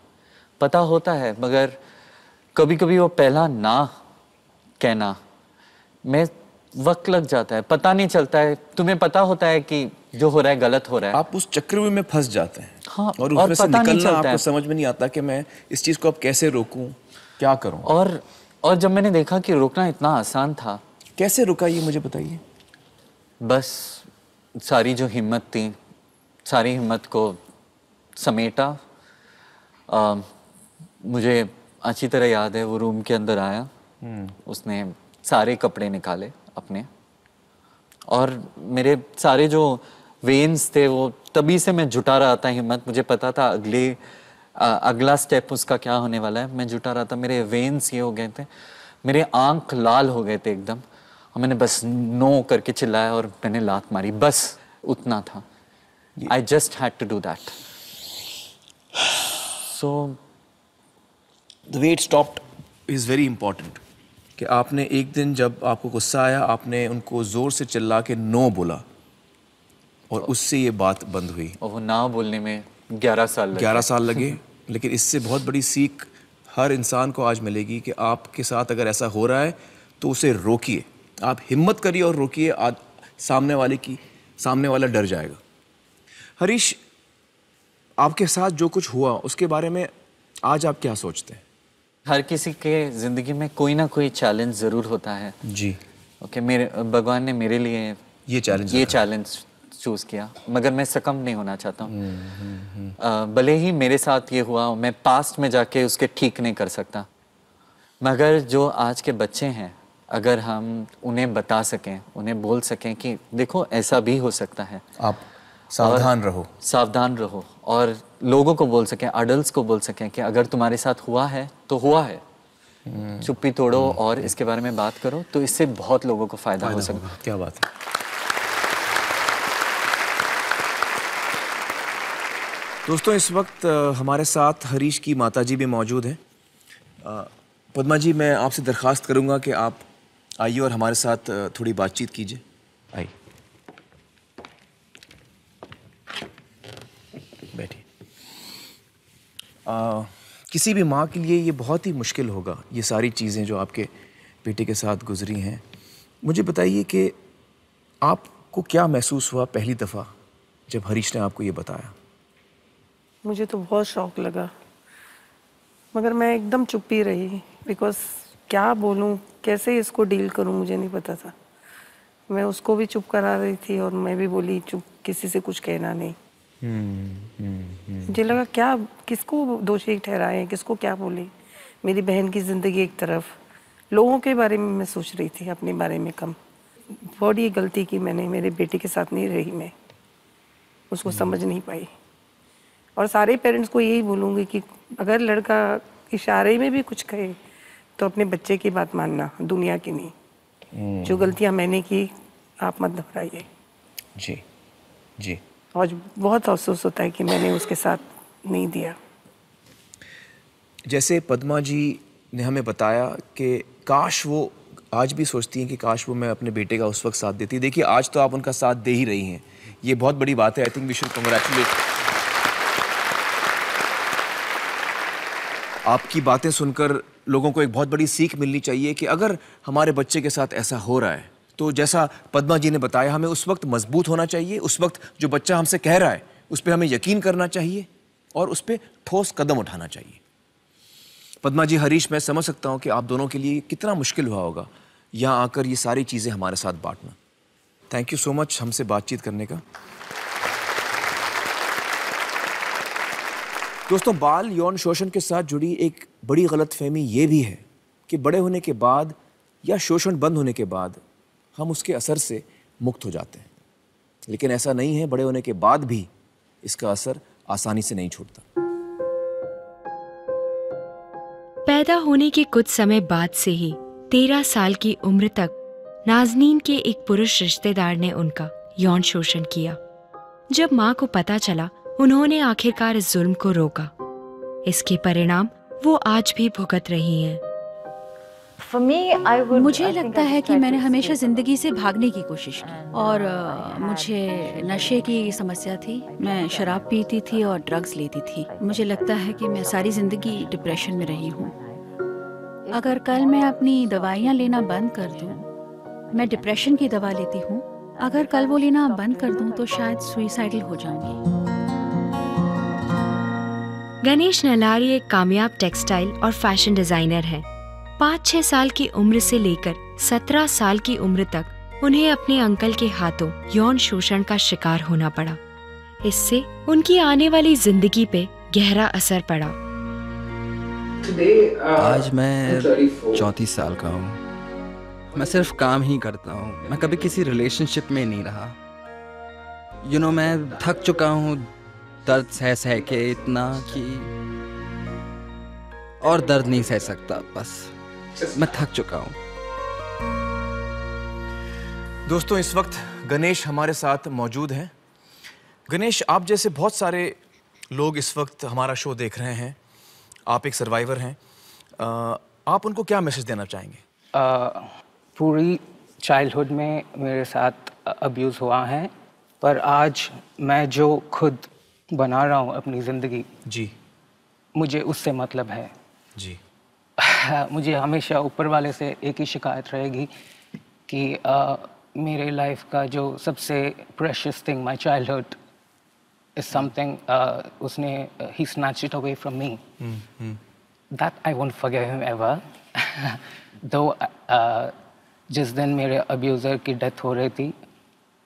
पता होता है मगर कभी कभी वो पहला ना कहना मैं वक्त लग जाता है पता नहीं चलता है तुम्हें पता होता है कि जो हो रहा है गलत हो रहा है आप उस चक्रव्यूह में फंस जाते हैं हाँ, और, और पता निकलना आपको समझ में नहीं आता कि मैं इस चीज़ को अब कैसे रोकूं क्या करूं और और जब मैंने देखा कि रोकना इतना आसान था कैसे रुका ये मुझे बताइए बस सारी जो हिम्मत थी सारी हिम्मत को समेटा आ, मुझे अच्छी तरह याद है वो रूम के अंदर आया हम्म। उसने सारे कपड़े निकाले अपने और मेरे सारे जो वेन्स थे वो तभी से मैं जुटा रहा था हिम्मत मुझे पता था अगले आ, अगला स्टेप उसका क्या होने वाला है मैं जुटा रहा था मेरे वेन्स ये हो गए थे मेरे आंख लाल हो गए थे एकदम और मैंने बस नो करके चिल्लाया और मैंने लात मारी बस उतना था I just had to do that so the wait stopped is very important कि आपने एक दिन जब आपको गुस्सा आया आपने उनको ज़ोर से चिल्ला के नो बोला और तो उससे ये बात बंद हुई और वो ना बोलने में ग्यारह साल ग्यारह साल लगे लेकिन इससे बहुत बड़ी सीख हर इंसान को आज मिलेगी कि आपके साथ अगर ऐसा हो रहा है तो उसे रोकिए आप हिम्मत करिए और रोकिए आज सामने वाले की सामने वाला डर जाएगा हरीश आपके साथ जो कुछ हुआ उसके बारे में आज आप क्या सोचते हैं हर किसी के ज़िंदगी में कोई ना कोई चैलेंज ज़रूर होता है जी ओके okay, मेरे भगवान ने मेरे लिए ये चैलेंज ये चैलेंज चूज़ किया मगर मैं सकम नहीं होना चाहता हूँ हम्म, हम्म, हम्म। भले ही मेरे साथ ये हुआ मैं पास्ट में जाके उसके ठीक नहीं कर सकता मगर जो आज के बच्चे हैं अगर हम उन्हें बता सकें उन्हें बोल सकें कि देखो ऐसा भी हो सकता है आप सावधान रहो सावधान रहो और लोगों को बोल सकें अडल्ट को बोल सकें कि अगर तुम्हारे साथ हुआ है तो हुआ है चुप्पी तोड़ो और इसके बारे में बात करो तो इससे बहुत लोगों को फायदा, फायदा हो सकता है क्या बात है दोस्तों इस वक्त हमारे साथ हरीश की माता जी भी मौजूद हैं पदमा जी मैं आपसे दरख्वास्त करूंगा कि आप आइए और हमारे साथ थोड़ी बातचीत कीजिए आइए बैठिए किसी भी माँ के लिए ये बहुत ही मुश्किल होगा ये सारी चीज़ें जो आपके बेटे के साथ गुजरी हैं मुझे बताइए कि आपको क्या महसूस हुआ पहली दफ़ा जब हरीश ने आपको ये बताया मुझे तो बहुत शौक लगा मगर मैं एकदम चुप ही रही बिकॉज क्या बोलूँ कैसे इसको डील करूँ मुझे नहीं पता था मैं उसको भी चुप करा रही थी और मैं भी बोली चुप किसी से कुछ कहना नहीं हम्म, हम्म, हम्म। मुझे लगा क्या किसको दोषी ठहराए किसको क्या बोले मेरी बहन की ज़िंदगी एक तरफ लोगों के बारे में मैं सोच रही थी अपने बारे में कम बहुत ये गलती की मैंने मेरे बेटे के साथ नहीं रही मैं उसको समझ नहीं पाई और सारे पेरेंट्स को यही बोलूँगी कि अगर लड़का इशारे में भी कुछ कहे तो अपने बच्चे की बात मानना दुनिया की नहीं हम्म। जो गलतियाँ मैंने की आप मत दोहराइए जी जी और बहुत अफसोस होता है कि मैंने उसके साथ नहीं दिया जैसे पदमा जी ने हमें बताया कि काश वो आज भी सोचती हैं कि काश वो मैं अपने बेटे का उस वक्त साथ देती देखिए आज तो आप उनका साथ दे ही रही हैं ये बहुत बड़ी बात है I think we should congratulate आपकी बातें सुनकर लोगों को एक बहुत बड़ी सीख मिलनी चाहिए कि अगर हमारे बच्चे के साथ ऐसा हो रहा है तो जैसा पद्मा जी ने बताया हमें उस वक्त मजबूत होना चाहिए उस वक्त जो बच्चा हमसे कह रहा है उस पर हमें यकीन करना चाहिए और उस पर ठोस कदम उठाना चाहिए पद्मा जी हरीश मैं समझ सकता हूँ कि आप दोनों के लिए कितना मुश्किल हुआ होगा यहाँ आकर ये सारी चीज़ें हमारे साथ बांटना थैंक यू सो मच हमसे बातचीत करने का दोस्तों बाल यौन शोषण के साथ जुड़ी एक बड़ी गलत फहमी ये भी है कि बड़े होने के बाद या शोषण बंद होने के बाद हम उसके असर से मुक्त हो जाते हैं लेकिन ऐसा नहीं है बड़े होने के बाद भी इसका असर आसानी से नहीं छूटता पैदा होने के कुछ समय बाद से ही तेरह साल की उम्र तक नाजनीन के एक पुरुष रिश्तेदार ने उनका यौन शोषण किया जब माँ को पता चला उन्होंने आखिरकार इस जुल्म को रोका इसके परिणाम वो आज भी भुगत रही हैं मुझे लगता है कि मैंने हमेशा ज़िंदगी से भागने की कोशिश की और मुझे नशे की समस्या थी मैं शराब पीती थी और ड्रग्स लेती थी मुझे लगता है कि मैं सारी ज़िंदगी डिप्रेशन में रही हूँ अगर कल मैं अपनी दवाइयाँ लेना बंद कर दूँ मैं डिप्रेशन की दवा लेती हूँ अगर कल वो लेना बंद कर दूँ तो शायद सुइसाइडल हो जाऊंगी गणेश नलारी एक कामयाब टेक्सटाइल और फैशन डिजाइनर हैं। पाँच छह साल की उम्र से लेकर सत्रह साल की उम्र तक उन्हें अपने अंकल के हाथों यौन शोषण का शिकार होना पड़ा इससे उनकी आने वाली जिंदगी पे गहरा असर पड़ा uh, आज मैं चौंतीस साल का हूँ मैं सिर्फ काम ही करता हूँ मैं कभी किसी रिलेशनशिप में नहीं रहा यू you नो know, मैं थक चुका हूँ दर्द सह सह के इतना कि और दर्द नहीं सह सकता बस मैं थक चुका हूँ दोस्तों इस वक्त गणेश हमारे साथ मौजूद हैं गणेश आप जैसे बहुत सारे लोग इस वक्त हमारा शो देख रहे हैं आप एक सर्वाइवर हैं आप उनको क्या मैसेज देना चाहेंगे आ, पूरी चाइल्डहुड में मेरे साथ अब्यूज़ हुआ है पर आज मैं जो खुद बना रहा हूँ अपनी ज़िंदगी जी मुझे उससे मतलब है जी मुझे हमेशा ऊपर वाले से एक ही शिकायत रहेगी कि आ, मेरे लाइफ का जो सबसे precious thing my childhood is something उसने ही snatch it away from me that I won't forget him ever though जिस दिन मेरे अब्यूज़र की डेथ हो रही थी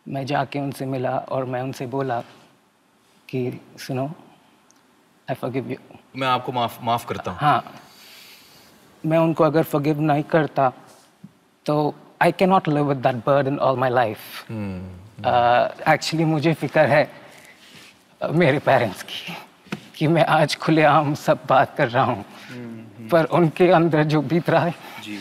मैं जाके उनसे मिला और मैं उनसे बोला कि सुनो आई फॉरगिव यू मैं आपको माफ माफ करता हूँ हाँ मैं उनको अगर फॉरगिव नहीं करता तो I can not live with that burden all my life actually मुझे फिक्र है uh, मेरे पेरेंट्स की कि मैं आज खुलेआम सब बात कर रहा हूँ hmm, पर उनके अंदर जो बीत रहा है जी.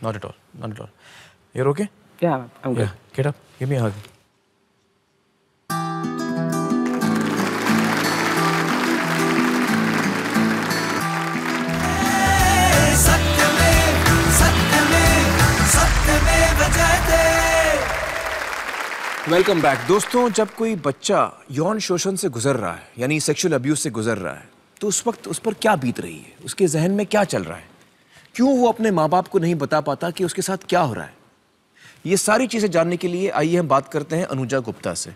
Not at all. Not at all. You're okay? Yeah, I'm good. Yeah, get up. Give me a hug. Welcome back दोस्तों जब कोई बच्चा यौन शोषण से गुजर रहा है यानी सेक्सुअल अब्यूज से गुजर रहा है तो उस वक्त उस पर क्या बीत रही है उसके जहन में क्या चल रहा है क्यों वो अपने माँ बाप को नहीं बता पाता कि उसके साथ क्या हो रहा है ये सारी चीज़ें जानने के लिए आइए हम बात करते हैं अनुजा गुप्ता से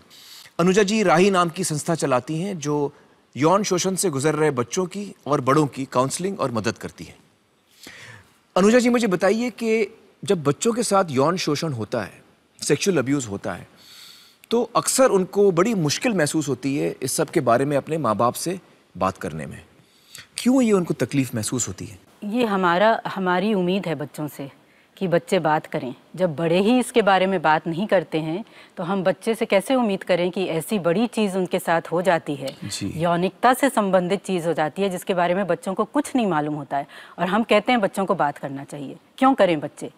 अनुजा जी राही नाम की संस्था चलाती हैं जो यौन शोषण से गुजर रहे बच्चों की और बड़ों की काउंसलिंग और मदद करती है अनुजा जी मुझे बताइए कि जब बच्चों के साथ यौन शोषण होता है सेक्सुअल अब्यूज़ होता है तो अक्सर उनको बड़ी मुश्किल महसूस होती है इस सब के बारे में अपने माँ बाप से बात करने में क्यों ये उनको तकलीफ़ महसूस होती है ये हमारा हमारी उम्मीद है बच्चों से कि बच्चे बात करें जब बड़े ही इसके बारे में बात नहीं करते हैं तो हम बच्चे से कैसे उम्मीद करें कि ऐसी बड़ी चीज़ उनके साथ हो जाती है यौनिकता से संबंधित चीज़ हो जाती है जिसके बारे में बच्चों को कुछ नहीं मालूम होता है और हम कहते हैं बच्चों को बात करना चाहिए क्यों करें बच्चे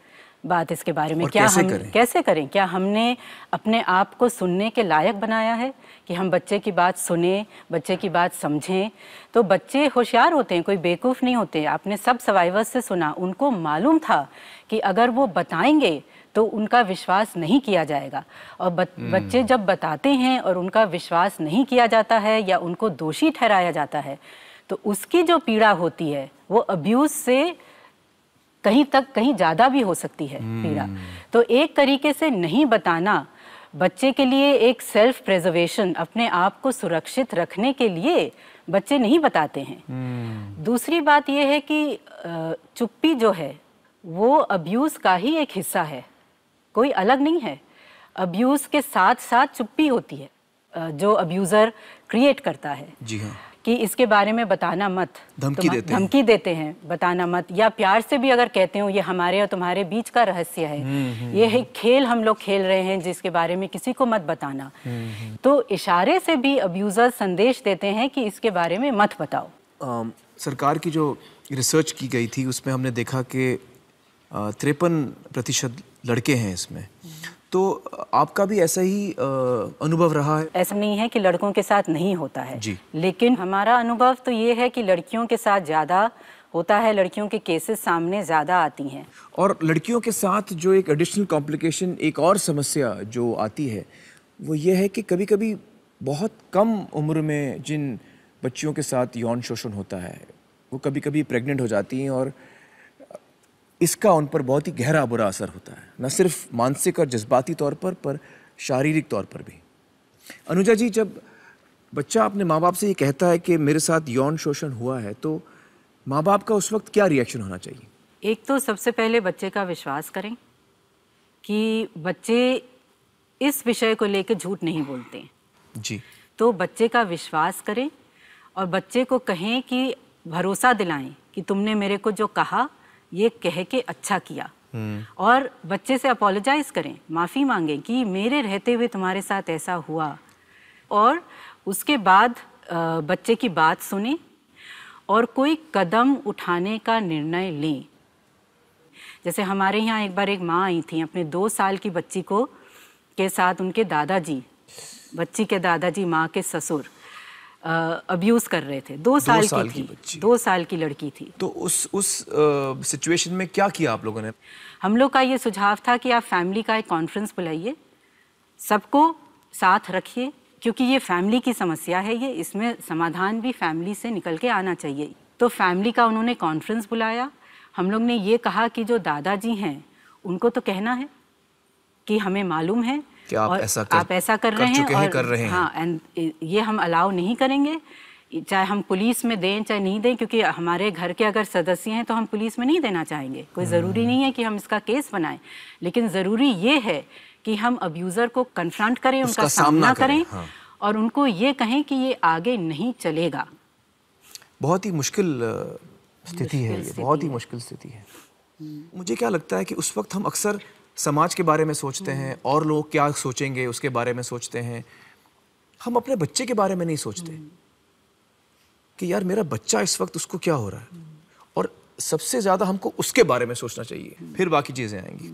बात इसके बारे में क्या कैसे हम करें? कैसे करें क्या हमने अपने आप को सुनने के लायक बनाया है कि हम बच्चे की बात सुने बच्चे की बात समझें तो बच्चे होशियार होते हैं कोई बेवकूफ़ नहीं होते आपने सब सवाइवर्स से सुना उनको मालूम था कि अगर वो बताएंगे तो उनका विश्वास नहीं किया जाएगा और ब, हम्म। बच्चे जब बताते हैं और उनका विश्वास नहीं किया जाता है या उनको दोषी ठहराया जाता है तो उसकी जो पीड़ा होती है वो अब्यूज़ से कहीं तक कहीं ज़्यादा भी हो सकती है हम्म। पीड़ा तो एक तरीके से नहीं बताना बच्चे के लिए एक सेल्फ प्रेजर्वेशन अपने आप को सुरक्षित रखने के लिए बच्चे नहीं बताते हैं हम्म। दूसरी बात यह है कि चुप्पी जो है वो अब्यूज़ का ही एक हिस्सा है कोई अलग नहीं है अब्यूज़ के साथ साथ चुप्पी होती है जो अब्यूज़र क्रिएट करता है जी हाँ कि इसके बारे में बताना मत धमकी देते धमकी देते हैं बताना मत या प्यार से भी अगर कहते हो ये हमारे और तुम्हारे बीच का रहस्य है हम्म, हम्म, ये हम्म। है खेल हम लोग खेल रहे हैं जिसके बारे में किसी को मत बताना तो इशारे से भी अब्यूजर संदेश देते हैं कि इसके बारे में मत बताओ आ, सरकार की जो रिसर्च की गई थी उसमें हमने देखा कि तिरपन प्रतिशत लड़के हैं इसमें तो आपका भी ऐसा ही अनुभव रहा है ऐसा नहीं है कि लड़कों के साथ नहीं होता है जी लेकिन हमारा अनुभव तो ये है कि लड़कियों के साथ ज़्यादा होता है लड़कियों के केसेस सामने ज़्यादा आती हैं और लड़कियों के साथ जो एक एडिशनल कॉम्प्लिकेशन एक और समस्या जो आती है वो ये है कि कभी कभी बहुत कम उम्र में जिन बच्चियों के साथ यौन शोषण होता है वो कभी कभी प्रेग्नेंट हो जाती हैं और इसका उन पर बहुत ही गहरा बुरा असर होता है न सिर्फ मानसिक और जज्बाती तौर पर पर शारीरिक तौर पर भी अनुजा जी जब बच्चा अपने माँ बाप से ये कहता है कि मेरे साथ यौन शोषण हुआ है तो माँ बाप का उस वक्त क्या रिएक्शन होना चाहिए एक तो सबसे पहले बच्चे का विश्वास करें कि बच्चे इस विषय को लेकर झूठ नहीं बोलते जी तो बच्चे का विश्वास करें और बच्चे को कहें कि भरोसा दिलाएं कि तुमने मेरे को जो कहा ये कह के अच्छा किया हम्म। और बच्चे से अपोलोजाइज करें माफ़ी मांगें कि मेरे रहते हुए तुम्हारे साथ ऐसा हुआ और उसके बाद बच्चे की बात सुने और कोई कदम उठाने का निर्णय लें जैसे हमारे यहाँ एक बार एक माँ आई थी अपने दो साल की बच्ची को के साथ उनके दादाजी बच्ची के दादाजी माँ के ससुर अब्यूज़ कर रहे थे दो साल, दो साल की, की थी दो साल की लड़की थी तो उस उस सिचुएशन में क्या किया आप लोगों ने हम लोग का ये सुझाव था कि आप फैमिली का एक कॉन्फ्रेंस बुलाइए सबको साथ रखिए क्योंकि ये फैमिली की समस्या है ये इसमें समाधान भी फैमिली से निकल के आना चाहिए तो फैमिली का उन्होंने कॉन्फ्रेंस बुलाया हम लोग ने ये कहा कि जो दादाजी हैं उनको तो कहना है कि हमें मालूम है कि आप ऐसा कर, आप ऐसा कर, कर रहे हैं चुके और, हैं कर रहे हैं हाँ एंड ये हम अलाउ नहीं करेंगे चाहे हम पुलिस में दें चाहे नहीं दें क्योंकि हमारे घर के अगर सदस्य हैं तो हम पुलिस में नहीं देना चाहेंगे कोई ज़रूरी हम्म। नहीं है कि हम इसका केस बनाएं लेकिन ज़रूरी ये है कि हम अब्यूज़र को कन्फ्रंट करें उनका सामना करें, हाँ। और उनको ये कहें कि ये आगे नहीं चलेगा बहुत ही मुश्किल स्थिति है ये बहुत ही मुश्किल स्थिति है हम्म। मुझे क्या लगता है कि उस वक्त हम अक्सर समाज के बारे में सोचते हैं हम्म। और लोग क्या सोचेंगे उसके बारे में सोचते हैं हम अपने बच्चे के बारे में नहीं सोचते हम्म। कि यार मेरा बच्चा इस वक्त उसको क्या हो रहा है हम्म। और सबसे ज़्यादा हमको उसके बारे में सोचना चाहिए फिर बाकी चीज़ें आएंगी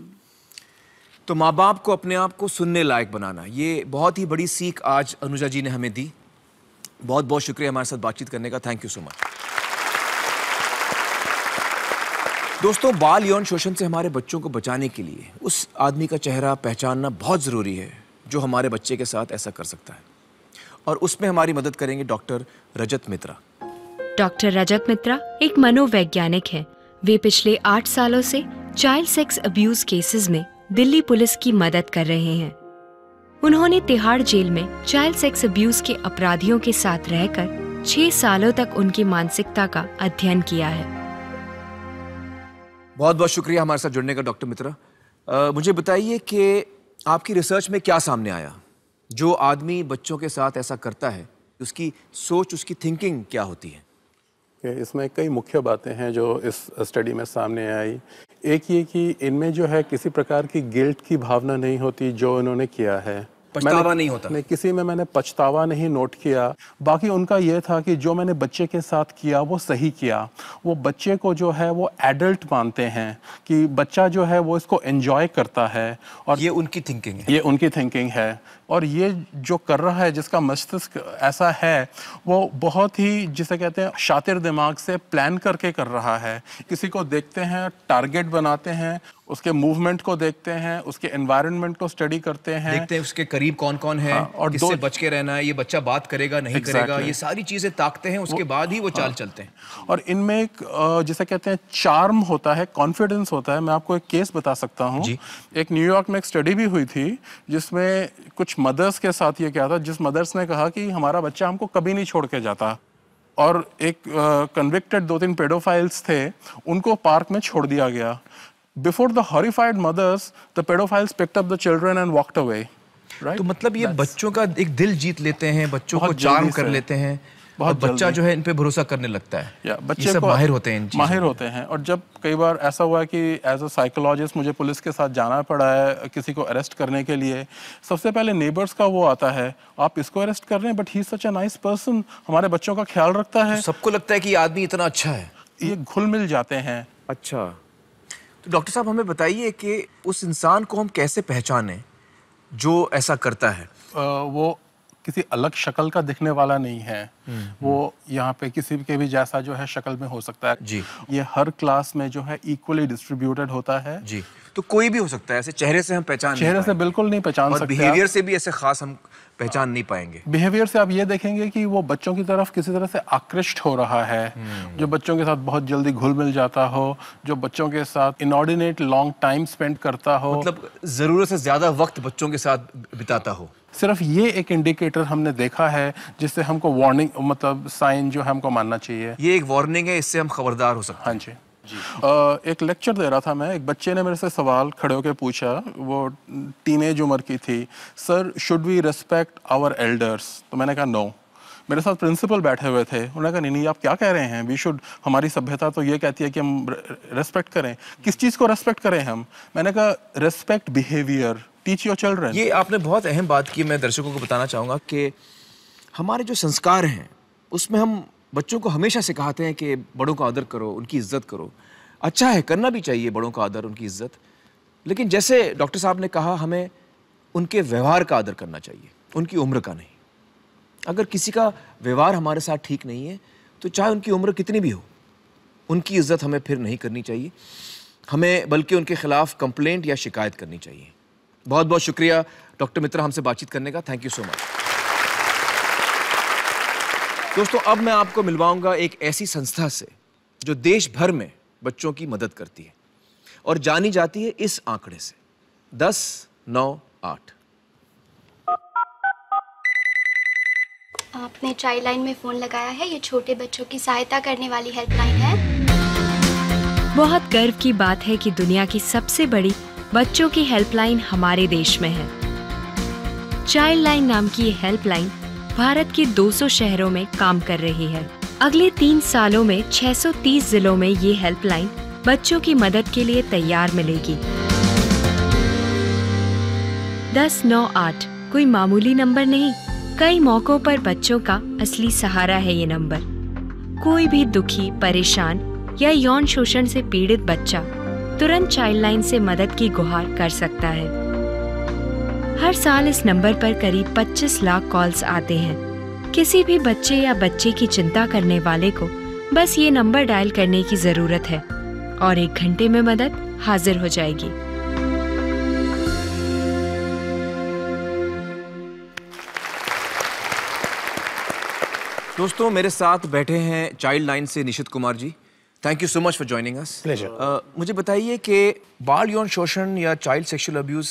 तो माँ बाप को अपने आप को सुनने लायक बनाना ये बहुत ही बड़ी सीख आज अनुजा जी ने हमें दी बहुत बहुत शुक्रिया हमारे साथ बातचीत करने का थैंक यू सो मच दोस्तों बाल यौन शोषण से हमारे बच्चों को बचाने के लिए उस आदमी का चेहरा पहचानना बहुत ज़रूरी है जो हमारे बच्चे के साथ ऐसा कर सकता है और उसमें हमारी मदद करेंगे डॉक्टर रजत मित्रा डॉक्टर रजत मित्रा एक मनोवैज्ञानिक है वे पिछले आठ सालों से चाइल्ड सेक्स अब्यूज केसेस में दिल्ली पुलिस की मदद कर रहे हैं उन्होंने तिहाड़ जेल में चाइल्ड सेक्स अब्यूज के अपराधियों के साथ रहकर छह सालों तक उनकी मानसिकता का अध्ययन किया है बहुत बहुत शुक्रिया हमारे साथ जुड़ने का डॉक्टर मित्रा मुझे बताइए कि आपकी रिसर्च में क्या सामने आया जो आदमी बच्चों के साथ ऐसा करता है उसकी सोच उसकी थिंकिंग क्या होती है इसमें कई मुख्य बातें हैं जो इस स्टडी में सामने आई एक ये कि इनमें जो है किसी प्रकार की गिल्ट की भावना नहीं होती जो इन्होंने किया है पछतावा नहीं होता नहीं किसी में मैंने पछतावा नहीं नोट किया बाकी उनका यह था कि जो मैंने बच्चे के साथ किया वो सही किया वो बच्चे को जो है वो एडल्ट मानते हैं कि बच्चा जो है वो इसको एंजॉय करता है और ये उनकी थिंकिंग है ये उनकी थिंकिंग है और ये जो कर रहा है जिसका मस्तिष्क ऐसा है वो बहुत ही जिसे कहते हैं शातिर दिमाग से प्लान करके कर रहा है किसी को देखते हैं टारगेट बनाते हैं उसके मूवमेंट को देखते हैं उसके एनवायरनमेंट को स्टडी करते हैं देखते हैं उसके करीब कौन कौन है हाँ, और किससे बच के रहना है ये बच्चा बात करेगा नहीं exactly. करेगा ये सारी चीजें ताकते हैं उसके बाद ही वो हाँ, चाल चलते हैं और इनमें एक जिसे कहते हैं चार्म होता है कॉन्फिडेंस होता है मैं आपको एक केस बता सकता हूँ एक न्यूयॉर्क में एक स्टडी भी हुई थी जिसमें कुछ मदर्स के साथ ये क्या था जिस मदर्स ने कहा कि हमारा बच्चा हमको कभी नहीं छोड़ के जाता और एक कन्विक्टेड दो तीन पेडोफाइल्स थे उनको पार्क में छोड़ दिया गया before the horrified mothers the paedophiles picked up the children and walked away right तो मतलब ये बच्चों का एक दिल जीत लेते हैं बच्चों को चार्म कर लेते हैं बहुत बच्चा जो है इन पे भरोसा करने लगता है या, बच्चे सब माहिर होते हैं माहिर होते हैं और जब कई बार ऐसा हुआ है कि एज अ साइकोलॉजिस्ट मुझे पुलिस के साथ जाना पड़ा है किसी को अरेस्ट करने के लिए सबसे पहले नेबर्स का वो आता है आप इसको अरेस्ट कर रहे हैं but he such a nice person हमारे बच्चों का ख्याल रखता है तो सबको लगता है कि आदमी इतना अच्छा है ये घुल मिल जाते हैं अच्छा तो डॉक्टर साहब हमें बताइए कि उस इंसान को हम कैसे पहचाने जो ऐसा करता है वो किसी अलग शक्ल का दिखने वाला नहीं है हम्म, वो हम्म। यहाँ पे किसी के भी जैसा जो है शक्ल में हो सकता है जी ये हर क्लास में जो है इक्वली डिस्ट्रीब्यूटेड होता है जी तो कोई भी हो सकता है ऐसे चेहरे से हम पहचान चेहरे से बिल्कुल नहीं पहचान सकते बिहेवियर से भी ऐसे खास हम पहचान नहीं पाएंगे बिहेवियर से आप ये देखेंगे कि वो बच्चों की तरफ किसी तरह से आकृष्ट हो रहा है हम्म। जो बच्चों के साथ बहुत जल्दी घुल मिल जाता हो जो बच्चों के साथ इनऑर्डिनेट लॉन्ग टाइम स्पेंड करता हो मतलब जरूरत से ज्यादा वक्त बच्चों के साथ बिताता हो सिर्फ ये एक इंडिकेटर हमने देखा है जिससे हमको वार्निंग मतलब साइन जो है हमको मानना चाहिए ये एक वार्निंग है इससे हम खबरदार हो सकते हैं हाँ जी जी एक लेक्चर दे रहा था मैं एक बच्चे ने मेरे से सवाल खड़े होकर पूछा वो टीनेज उम्र की थी sir should we respect our elders तो मैंने कहा नो मेरे साथ प्रिंसिपल बैठे हुए थे उन्होंने कहा नहीं नहीं आप क्या कह रहे हैं वी शुड हमारी सभ्यता तो ये कहती है कि हम रेस्पेक्ट करें किस चीज़ को रेस्पेक्ट करें हम मैंने कहा respect behaviour teach your children ये आपने बहुत अहम बात की मैं दर्शकों को बताना चाहूँगा कि हमारे जो संस्कार हैं उसमें हम बच्चों को हमेशा सिखाते हैं कि बड़ों का आदर करो उनकी इज्जत करो अच्छा है करना भी चाहिए बड़ों का आदर उनकी इज्जत लेकिन जैसे डॉक्टर साहब ने कहा हमें उनके व्यवहार का आदर करना चाहिए उनकी उम्र का नहीं अगर किसी का व्यवहार हमारे साथ ठीक नहीं है तो चाहे उनकी उम्र कितनी भी हो उनकी इज्जत हमें फिर नहीं करनी चाहिए हमें बल्कि उनके खिलाफ कंप्लेंट या शिकायत करनी चाहिए बहुत बहुत शुक्रिया डॉक्टर मित्रा हमसे बातचीत करने का थैंक यू सो मच दोस्तों अब मैं आपको मिलवाऊंगा एक ऐसी संस्था से जो देश भर में बच्चों की मदद करती है और जानी जाती है इस आंकड़े से दस नौ आठ आपने चाइल्ड लाइन में फोन लगाया है ये छोटे बच्चों की सहायता करने वाली हेल्पलाइन है बहुत गर्व की बात है कि दुनिया की सबसे बड़ी बच्चों की हेल्पलाइन हमारे देश में है चाइल्ड लाइन नाम की हेल्पलाइन भारत के 200 शहरों में काम कर रही है अगले तीन सालों में 630 जिलों में ये हेल्पलाइन बच्चों की मदद के लिए तैयार मिलेगी दस नौ आठ कोई मामूली नंबर नहीं कई मौकों पर बच्चों का असली सहारा है ये नंबर कोई भी दुखी परेशान या यौन शोषण से पीड़ित बच्चा तुरंत चाइल्डलाइन से मदद की गुहार कर सकता है हर साल इस नंबर पर करीब 25 लाख कॉल्स आते हैं किसी भी बच्चे या बच्चे की चिंता करने वाले को बस ये नंबर डायल करने की ज़रूरत है और एक घंटे में मदद हाजिर हो जाएगी दोस्तों मेरे साथ बैठे हैं चाइल्ड लाइन से Nishit Kumar ji thank you so much for joining us pleasure मुझे बताइए कि बाल यौन शोषण या चाइल्ड सेक्सुअल अब्यूज़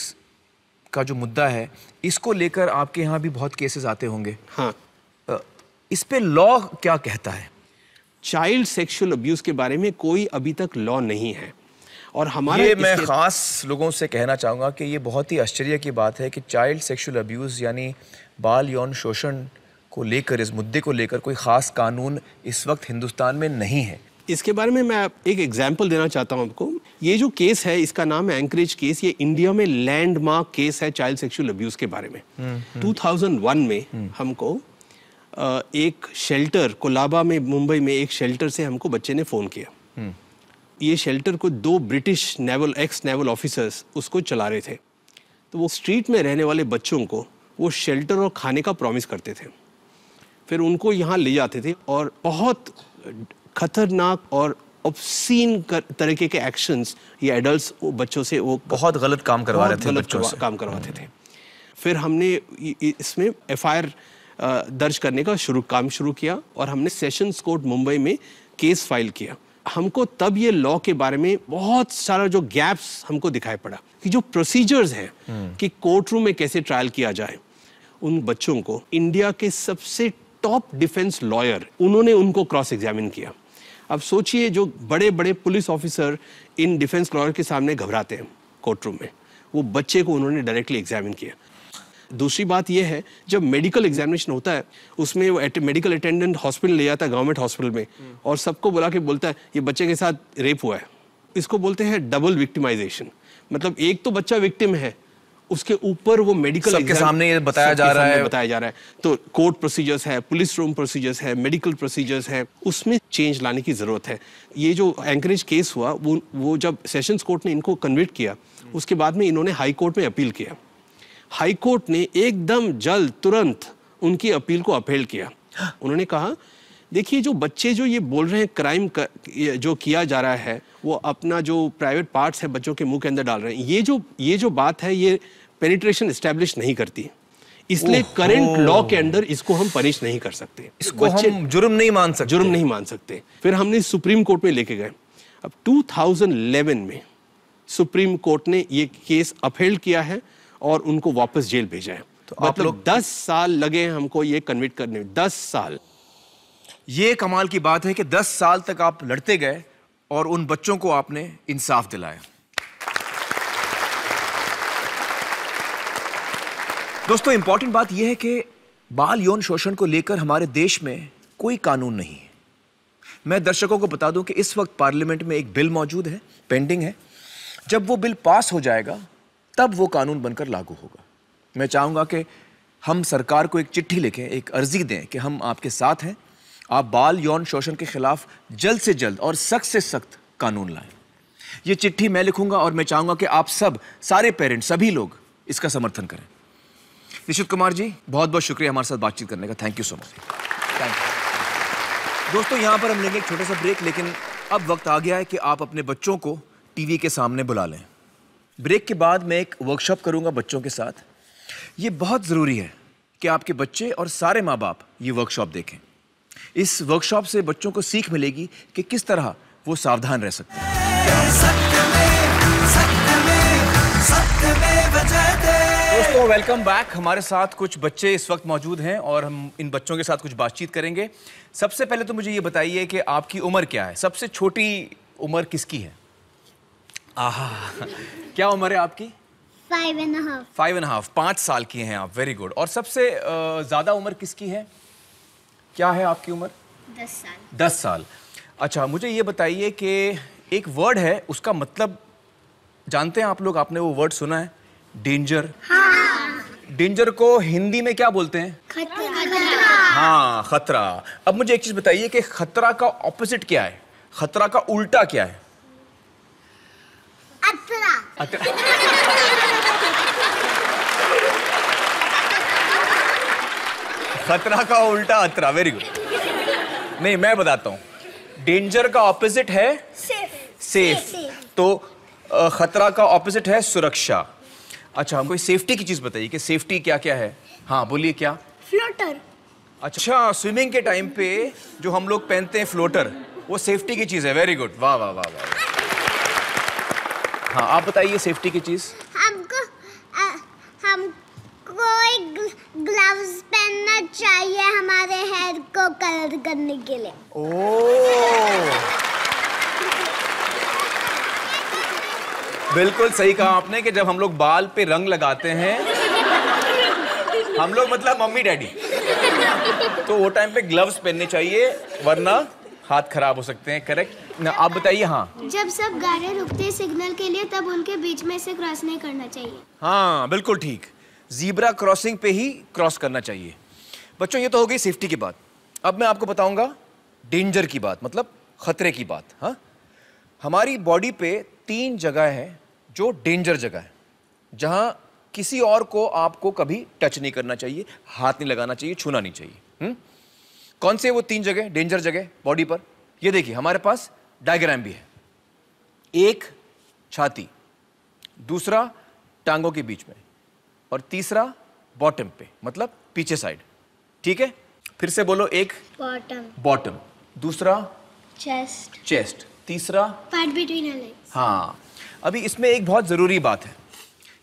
का जो मुद्दा है इसको लेकर आपके यहाँ भी बहुत केसेस आते होंगे हाँ uh, इस पे लॉ क्या कहता है चाइल्ड सेक्सुअल अब्यूज़ के बारे में कोई अभी तक लॉ नहीं है और हमारे ये मैं ख़ास लोगों से कहना चाहूँगा कि ये बहुत ही आश्चर्य की बात है कि चाइल्ड सेक्सुअल अब्यूज़ यानी बाल यौन शोषण को लेकर इस मुद्दे को लेकर कोई ख़ास कानून इस वक्त हिंदुस्तान में नहीं है इसके बारे में मैं एक एग्जाम्पल देना चाहता हूँ आपको ये जो केस है इसका नाम है एंकरेज केस ये इंडिया में लैंडमार्क केस है चाइल्ड सेक्शुअल अब्यूज के बारे में टू हम्म, हम्म। में हम्म। हमको एक शेल्टर कोलाबा में मुंबई में एक शेल्टर से हमको बच्चे ने फ़ोन किया ये शेल्टर को दो British naval ex naval officers उसको चला रहे थे तो वो स्ट्रीट में रहने वाले बच्चों को वो शेल्टर और खाने का प्रॉमिस करते थे फिर उनको यहाँ ले जाते थे और बहुत खतरनाक और ऑब्सीन तरीके के एक्शंस ये एडल्ट्स बच्चों से वो बहुत गलत काम करवा रहे थे बच्चों से काम करवाते थे फिर हमने इसमें एफ दर्ज करने का शुरू काम शुरू किया और हमने सेशंस कोर्ट मुंबई में केस फाइल किया हमको तब ये लॉ के बारे में बहुत सारा जो गैप्स हमको दिखाई पड़ा कि जो प्रोसीजर्स हैं हम्म। कि कोर्ट रूम में कैसे ट्रायल किया जाए उन बच्चों को इंडिया के सबसे टॉप डिफेंस लॉयर उन्होंने उनको क्रॉस एग्जामिन किया अब सोचिए जो बड़े बड़े पुलिस ऑफिसर इन डिफेंस लॉयर के सामने घबराते हैं कोर्टरूम में वो बच्चे को उन्होंने डायरेक्टली एग्जामिन किया दूसरी बात यह है जब मेडिकल एग्जामिनेशन होता है उसमें वो एट, मेडिकल अटेंडेंट हॉस्पिटल ले जाता है गवर्नमेंट हॉस्पिटल में और सबको बुला के बोलता है ये बच्चे के साथ रेप हुआ है इसको बोलते हैं डबल विक्टिमाइजेशन मतलब एक तो बच्चा विक्टिम है उसके ऊपर वो मेडिकल के सामने ये बताया जा रहा है बताया जा रहा है तो कोर्ट प्रोसीजर्स है पुलिस रूम प्रोसीजर्स है मेडिकल प्रोसीजर्स है उसमें चेंज लाने की ज़रूरत है ये जो एंकरेज केस हुआ वो वो जब सेशंस कोर्ट ने इनको कन्विट किया उसके बाद में इन्होंने हाई कोर्ट में अपील किया हाई कोर्ट ने एकदम जल्द तुरंत उनकी अपील को अपेल किया उन्होंने कहा देखिए जो बच्चे जो ये बोल रहे हैं क्राइम कर, जो किया जा रहा है वो अपना जो प्राइवेट पार्ट्स है बच्चों के मुंह के अंदर डाल रहे हैं ये जो ये जो बात है ये पेनिट्रेशन स्टैब्लिश नहीं करती इसलिए करंट लॉ के अंदर इसको हम पनिश नहीं कर सकते इसको बच्चे हम जुर्म नहीं मान सकते जुर्म नहीं मान सकते फिर हमने सुप्रीम कोर्ट में लेके गए अब 2011 में सुप्रीम कोर्ट ने ये केस अपहेल्ड किया है और उनको वापस जेल भेजा है तो मतलब दस साल लगे हैं हमको ये कन्विट करने में दस साल ये कमाल की बात है कि दस साल तक आप लड़ते गए और उन बच्चों को आपने इंसाफ दिलाया दोस्तों इंपॉर्टेंट बात यह है कि बाल यौन शोषण को लेकर हमारे देश में कोई कानून नहीं है मैं दर्शकों को बता दूं कि इस वक्त पार्लियामेंट में एक बिल मौजूद है पेंडिंग है जब वो बिल पास हो जाएगा तब वो कानून बनकर लागू होगा मैं चाहूँगा कि हम सरकार को एक चिट्ठी लिखें एक अर्जी दें कि हम आपके साथ हैं आप बाल यौन शोषण के खिलाफ जल्द से जल्द और सख्त से सख्त कानून लाएं ये चिट्ठी मैं लिखूंगा और मैं चाहूँगा कि आप सब सारे पेरेंट्स सभी लोग इसका समर्थन करें निशित कुमार जी बहुत बहुत शुक्रिया हमारे साथ बातचीत करने का thank you so much thank you दोस्तों यहाँ पर हम लेंगे एक छोटा सा ब्रेक लेकिन अब वक्त आ गया है कि आप अपने बच्चों को टीवी के सामने बुला लें ब्रेक के बाद मैं एक वर्कशॉप करूँगा बच्चों के साथ ये बहुत ज़रूरी है कि आपके बच्चे और सारे माँ बाप ये वर्कशॉप देखें इस वर्कशॉप से बच्चों को सीख मिलेगी कि किस तरह वो सावधान रह सकते हैं दोस्तों वेलकम बैक हमारे साथ कुछ बच्चे इस वक्त मौजूद हैं और हम इन बच्चों के साथ कुछ बातचीत करेंगे सबसे पहले तो मुझे ये बताइए कि आपकी उम्र क्या है सबसे छोटी उम्र किसकी है आहा क्या उम्र है आपकी five and half five and half पाँच साल की हैं आप वेरी गुड और सबसे ज़्यादा उम्र किसकी है क्या है आपकी उम्र दस साल दस साल अच्छा मुझे ये बताइए कि एक वर्ड है उसका मतलब जानते हैं आप लोग आपने वो वर्ड सुना है डेंजर हाँ। डेंजर को हिंदी में क्या बोलते हैं खतरा हाँ खतरा अब मुझे एक चीज बताइए कि खतरा का ऑपोजिट क्या है खतरा का उल्टा क्या है खतरा का उल्टा अतरा वेरी गुड नहीं मैं बताता हूं डेंजर का ऑपोजिट है सेफ सेफ तो खतरा का ऑपोजिट है सुरक्षा अच्छा हमको सेफ्टी की चीज़ बताइए कि सेफ्टी क्या क्या है हाँ बोलिए क्या फ्लोटर अच्छा स्विमिंग के टाइम पे जो हम लोग पहनते हैं फ्लोटर वो सेफ्टी की चीज़ है वेरी गुड वाह वाह वाह वाह हाँ आप बताइए सेफ्टी की चीज़ हमको आ, हमको एक ग्लव्स पहनना चाहिए हमारे हेयर को कलर करने के लिए ओ बिल्कुल सही कहा आपने कि जब हम लोग बाल पे रंग लगाते हैं हम लोग मतलब मम्मी डैडी तो वो टाइम पे ग्लव्स पहनने चाहिए वरना हाथ खराब हो सकते हैं करेक्ट ना आप बताइए हाँ जब सब गाड़ियाँ रुकते हैं सिग्नल के लिए तब उनके बीच में से क्रॉस नहीं करना चाहिए हाँ बिल्कुल ठीक जीब्रा क्रॉसिंग पे ही क्रॉस करना चाहिए बच्चों ये तो हो गई सेफ्टी की बात अब मैं आपको बताऊंगा डेंजर की बात मतलब खतरे की बात हाँ हमारी बॉडी पे तीन जगह हैं जो डेंजर जगह है जहां किसी और को आपको कभी टच नहीं करना चाहिए हाथ नहीं लगाना चाहिए छूना नहीं चाहिए हुँ? हम्म? कौन से वो तीन जगह डेंजर जगह बॉडी पर ये देखिए हमारे पास डायग्राम भी है एक छाती दूसरा टांगों के बीच में और तीसरा बॉटम पे मतलब पीछे साइड ठीक है फिर से बोलो एक बॉटम बॉटम दूसरा चेस्ट चेस्ट तीसरा पार्ट बिटवीन हाँ अभी इसमें एक बहुत ज़रूरी बात है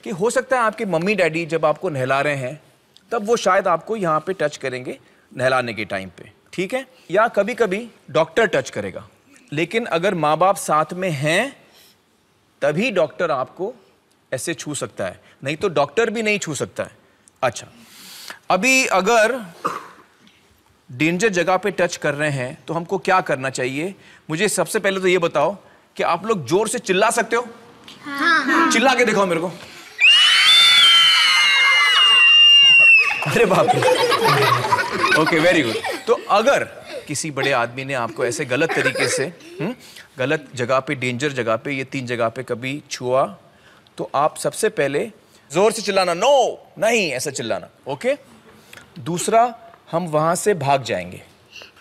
कि हो सकता है आपके मम्मी डैडी जब आपको नहला रहे हैं तब वो शायद आपको यहाँ पे टच करेंगे नहलाने के टाइम पे ठीक है या कभी कभी डॉक्टर टच करेगा लेकिन अगर माँ बाप साथ में हैं तभी डॉक्टर आपको ऐसे छू सकता है नहीं तो डॉक्टर भी नहीं छू सकता है अच्छा अभी अगर डेंजर जगह पे टच कर रहे हैं तो हमको क्या करना चाहिए मुझे सबसे पहले तो ये बताओ कि आप लोग जोर से चिल्ला सकते हो हाँ, चिल्ला के दिखाओ मेरे को अरे बाप रे ओके वेरी गुड तो अगर किसी बड़े आदमी ने आपको ऐसे गलत तरीके से हुँ? हम्म, गलत जगह पे डेंजर जगह पे ये तीन जगह पे कभी छुआ तो आप सबसे पहले जोर से चिल्लाना नो नहीं ऐसा चिल्लाना ओके दूसरा हम वहां से भाग जाएंगे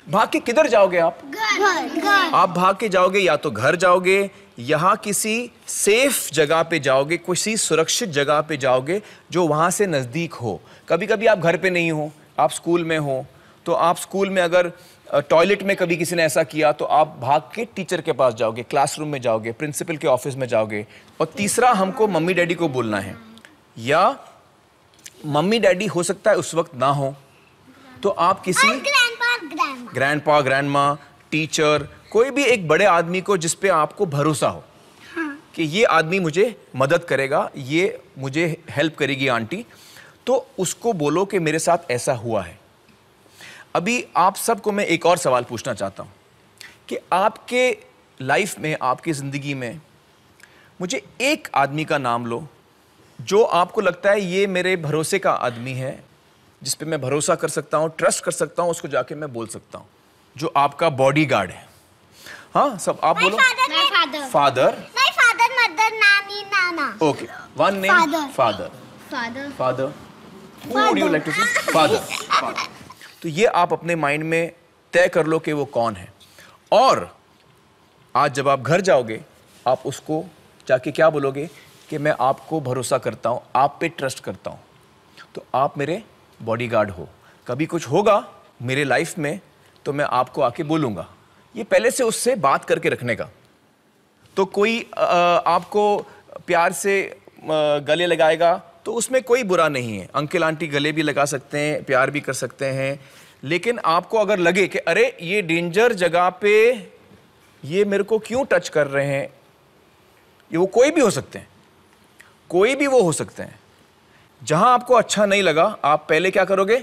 भाग के किधर जाओगे आप घर। आप भाग के जाओगे या तो घर जाओगे यहाँ किसी सेफ जगह पे जाओगे किसी सुरक्षित जगह पे जाओगे जो वहाँ से नज़दीक हो कभी कभी आप घर पे नहीं हो आप स्कूल में हो तो आप स्कूल में अगर टॉयलेट में कभी किसी ने ऐसा किया तो आप भाग के टीचर के पास जाओगे क्लासरूम में जाओगे प्रिंसिपल के ऑफिस में जाओगे और तीसरा हमको मम्मी डैडी को बोलना है या मम्मी डैडी हो सकता है उस वक्त ना हो तो आप किसी ग्रैंड पा ग्रैंड टीचर कोई भी एक बड़े आदमी को जिस पे आपको भरोसा हो हाँ। कि ये आदमी मुझे मदद करेगा ये मुझे हेल्प करेगी आंटी तो उसको बोलो कि मेरे साथ ऐसा हुआ है अभी आप सबको मैं एक और सवाल पूछना चाहता हूँ कि आपके लाइफ में आपकी ज़िंदगी में मुझे एक आदमी का नाम लो जो आपको लगता है ये मेरे भरोसे का आदमी है जिस पे मैं भरोसा कर सकता हूँ ट्रस्ट कर सकता हूँ उसको जाके मैं बोल सकता हूँ जो आपका बॉडी गार्ड है हाँ सब आप बोलो फादर फादर मदर नानी नाना okay one name father father father you like to see father तो ये आप अपने माइंड में तय कर लो कि वो कौन है और आज जब आप घर जाओगे आप उसको जाके क्या बोलोगे कि मैं आपको भरोसा करता हूँ आप पे ट्रस्ट करता हूँ तो आप मेरे बॉडीगार्ड हो कभी कुछ होगा मेरे लाइफ में तो मैं आपको आके बोलूँगा ये पहले से उससे बात करके रखने का तो कोई आ, आपको प्यार से आ, गले लगाएगा तो उसमें कोई बुरा नहीं है अंकल आंटी गले भी लगा सकते हैं प्यार भी कर सकते हैं लेकिन आपको अगर लगे कि अरे ये डेंजर जगह पे ये मेरे को क्यों टच कर रहे हैं ये वो कोई भी हो सकते हैं कोई भी वो हो सकते हैं जहां आपको अच्छा नहीं लगा आप पहले क्या करोगे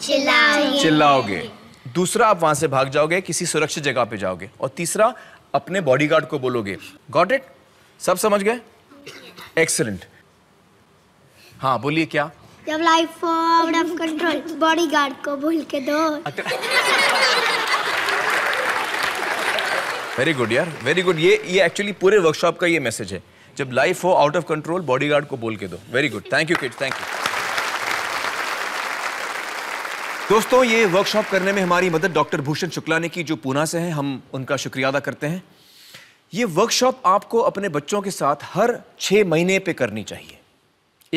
चिल्लाओगे चिल्लाओगे दूसरा आप वहां से भाग जाओगे किसी सुरक्षित जगह पे जाओगे और तीसरा अपने बॉडीगार्ड को बोलोगे गॉट इट सब समझ गए एक्सलेंट हाँ बोलिए क्या जब life out of control bodyguard को भूल के दो वेरी गुड यार वेरी गुड ये ये एक्चुअली पूरे वर्कशॉप का ये मैसेज है जब लाइफ हो आउट ऑफ कंट्रोल बॉडीगार्ड को बोल के दो very good thank you kid thank you दोस्तों ये वर्कशॉप करने में हमारी मदद डॉक्टर भूषण शुक्ला ने की जो पूना से हैं हम उनका शुक्रिया अदा करते हैं ये वर्कशॉप आपको अपने बच्चों के साथ हर छः महीने पे करनी चाहिए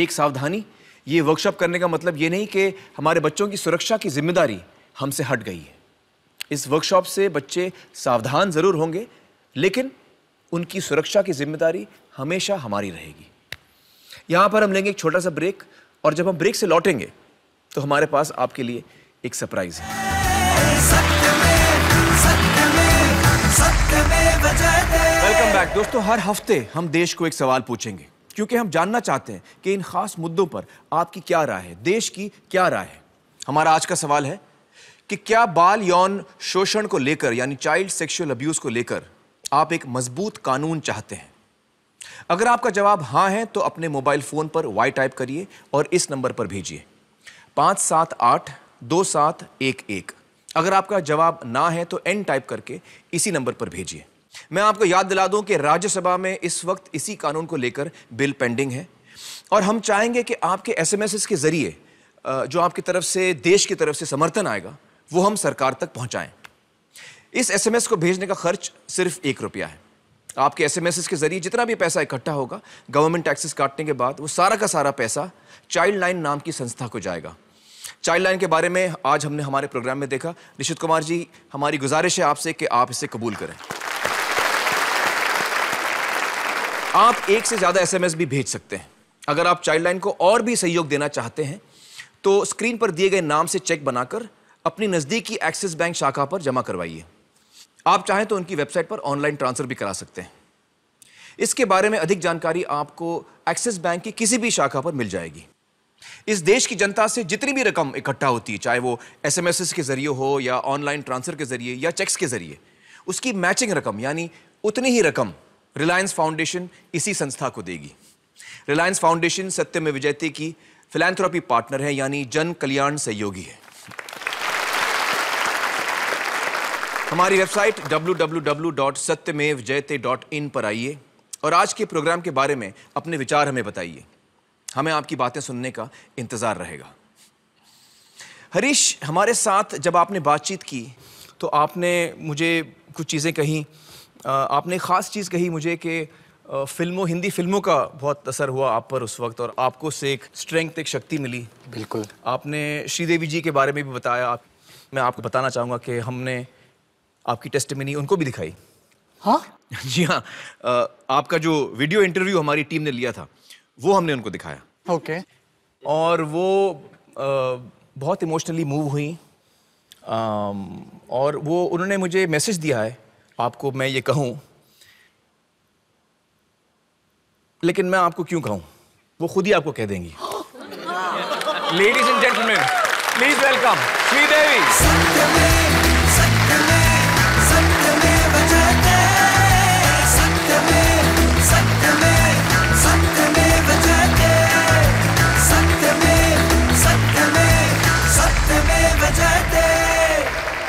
एक सावधानी ये वर्कशॉप करने का मतलब ये नहीं कि हमारे बच्चों की सुरक्षा की जिम्मेदारी हमसे हट गई है इस वर्कशॉप से बच्चे सावधान ज़रूर होंगे लेकिन उनकी सुरक्षा की जिम्मेदारी हमेशा हमारी रहेगी यहाँ पर हम लेंगे एक छोटा सा ब्रेक और जब हम ब्रेक से लौटेंगे तो हमारे पास आपके लिए एक सरप्राइज है वेलकम बैक दोस्तों हर हफ्ते हम देश को एक सवाल पूछेंगे क्योंकि हम जानना चाहते हैं कि इन खास मुद्दों पर आपकी क्या राय है देश की क्या राय है हमारा आज का सवाल है कि क्या बाल यौन शोषण को लेकर यानी चाइल्ड सेक्सुअल अब्यूज को लेकर आप एक मजबूत कानून चाहते हैं अगर आपका जवाब हाँ है तो अपने मोबाइल फोन पर वाई टाइप करिए और इस नंबर पर भेजिए पाँच सात आठ दो सात एक एक अगर आपका जवाब ना है तो एन टाइप करके इसी नंबर पर भेजिए मैं आपको याद दिला दूं कि राज्यसभा में इस वक्त इसी कानून को लेकर बिल पेंडिंग है और हम चाहेंगे कि आपके एस के ज़रिए जो आपकी तरफ से देश की तरफ से समर्थन आएगा वो हम सरकार तक पहुँचाएँ इस एस को भेजने का खर्च सिर्फ एक रुपया है आपके एस के जरिए जितना भी पैसा इकट्ठा होगा गवर्नमेंट टैक्सेस काटने के बाद वो सारा का सारा पैसा चाइल्ड लाइन नाम की संस्था को जाएगा चाइल्ड लाइन के बारे में आज हमने हमारे प्रोग्राम में देखा निशित कुमार जी हमारी गुजारिश है आपसे कि आप इसे कबूल करें आप एक से ज़्यादा एसएमएस भी भेज सकते हैं अगर आप चाइल्ड लाइन को और भी सहयोग देना चाहते हैं तो स्क्रीन पर दिए गए नाम से चेक बनाकर अपनी नज़दीकी एक्सिस बैंक शाखा पर जमा करवाइए आप चाहें तो उनकी वेबसाइट पर ऑनलाइन ट्रांसफ़र भी करा सकते हैं इसके बारे में अधिक जानकारी आपको एक्सिस बैंक की किसी भी शाखा पर मिल जाएगी इस देश की जनता से जितनी भी रकम इकट्ठा होती है चाहे वो एस के जरिए हो या ऑनलाइन ट्रांसफर के जरिए या चेक्स के जरिए उसकी मैचिंग रकम यानी उतनी ही रकम रिलायंस फाउंडेशन इसी संस्था को देगी रिलायंस फाउंडेशन सत्य में विजयते की फिलेंथ्रॉपी पार्टनर है यानी जन कल्याण सहयोगी है हमारी वेबसाइट www.satyamevjayate.in पर आइए और आज के प्रोग्राम के बारे में अपने विचार हमें बताइए हमें आपकी बातें सुनने का इंतज़ार रहेगा हरीश हमारे साथ जब आपने बातचीत की तो आपने मुझे कुछ चीज़ें कही आपने ख़ास चीज़ कही मुझे कि फिल्मों हिंदी फिल्मों का बहुत असर हुआ आप पर उस वक्त और आपको से एक स्ट्रेंथ एक शक्ति मिली बिल्कुल आपने श्रीदेवी जी के बारे में भी बताया आप मैं आपको बताना चाहूँगा कि हमने आपकी टेस्टमिनी उनको भी दिखाई हाँ जी हाँ आपका जो वीडियो इंटरव्यू हमारी टीम ने लिया था वो हमने उनको दिखाया ओके okay. और वो आ, बहुत इमोशनली मूव हुई आ, और वो उन्होंने मुझे मैसेज दिया है आपको मैं ये कहूँ लेकिन मैं आपको क्यों कहूँ वो खुद ही आपको कह देंगी ladies and gentleman please welcome Sridevi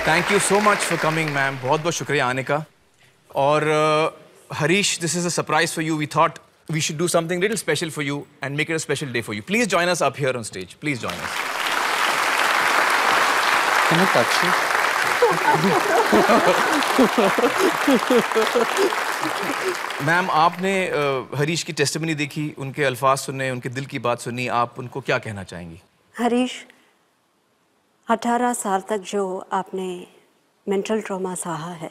thank you so much for coming ma'am बहुत बहुत शुक्रिया आने का और Harish this is a surprise for you we thought we should do something little special for you and make it a special day for you please join us up here on stage please join us can I touch you ma'am आपने Harish uh, की testimony देखी उनके अल्फाज सुने उनके दिल की बात सुनी आप उनको क्या कहना चाहेंगी हरीश अठारह साल तक जो आपने मेंटल ट्रॉमा सहा है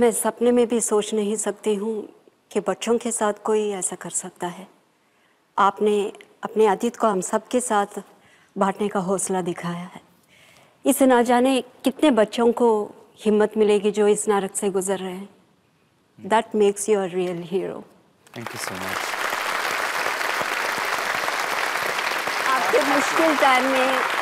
मैं सपने में भी सोच नहीं सकती हूँ कि बच्चों के साथ कोई ऐसा कर सकता है आपने अपने अतीत को हम सब के साथ बांटने का हौसला दिखाया है इसे ना जाने कितने बच्चों को हिम्मत मिलेगी जो इस नारक से गुजर रहे हैं that makes you a real hero thank you so much आपके मुश्किल टाइम में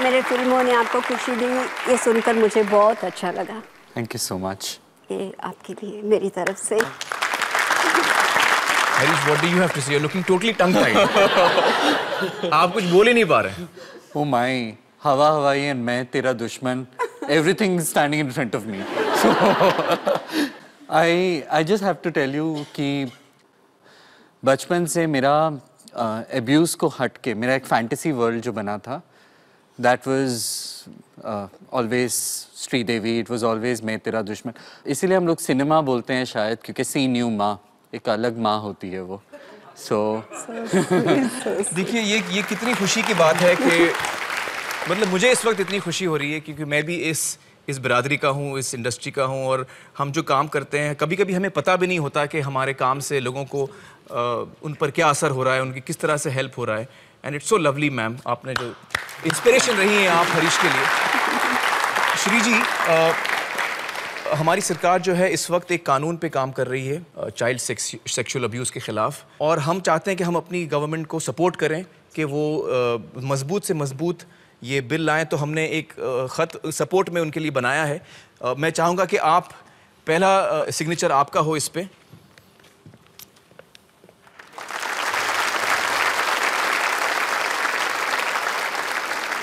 मेरे फिल्मों ने आपको खुशी दी ये सुनकर मुझे बहुत अच्छा लगा थैंक यू सो मच ये आपके लिए मेरी तरफ से आप कुछ बोल ही नहीं पा रहे Oh my, हवा हवाई and Main Tera Dushman everything standing in front of me I I just have to tell you कि बचपन से मेरा एब्यूज़ uh, को हट के मेरा एक फैंटेसी वर्ल्ड जो बना था that was always Sridevi it was always मे मैं तेरा दुश्मन इसीलिए हम लोग सिनेमा बोलते हैं शायद क्योंकि सी न्यू माँ एक अलग माँ होती है वो सो so... देखिए ये ये कितनी खुशी की बात है कि मतलब मुझे इस वक्त इतनी खुशी हो रही है क्योंकि मैं भी इस इस बरदरी का हूँ इस इंडस्ट्री का हूँ और हम जो काम करते हैं कभी कभी हमें पता भी नहीं होता कि हमारे काम से लोगों को आ, उन पर क्या असर हो रहा है उनकी किस तरह से हेल्प हो रहा है and it's so lovely ma'am आपने जो इंस्पिरेशन रही हैं आप हरीश के लिए श्री जी आ, हमारी सरकार जो है इस वक्त एक कानून पे काम कर रही है चाइल्ड सेक्सुअल अब्यूज़ के ख़िलाफ़ और हम चाहते हैं कि हम अपनी गवर्नमेंट को सपोर्ट करें कि वो मजबूत से मजबूत ये बिल लाएं तो हमने एक ख़त सपोर्ट में उनके लिए बनाया है आ, मैं चाहूँगा कि आप पहला सिग्नेचर आपका हो इस पर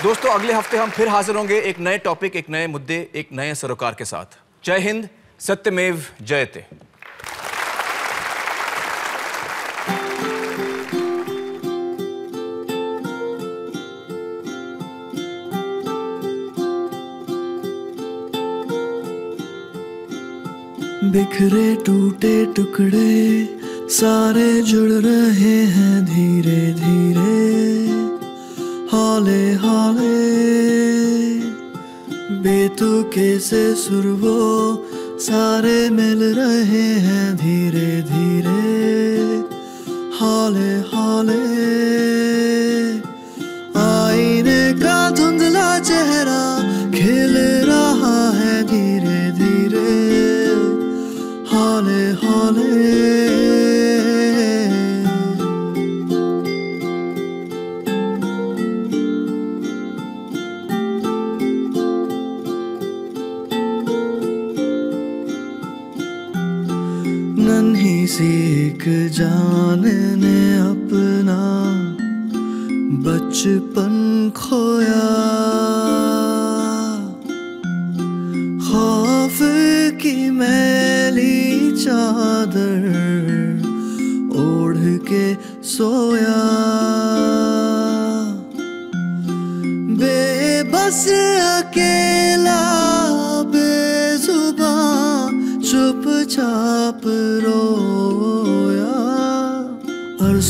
दोस्तों अगले हफ्ते हम फिर हाजिर होंगे एक नए टॉपिक एक नए मुद्दे एक नए सरोकार के साथ जय हिंद सत्यमेव जयते बिखरे टूटे टुकड़े सारे जुड़ रहे हैं धीरे धीरे हाले हाले बेतुके से सुर वो सारे मिल रहे हैं धीरे धीरे हाले हाले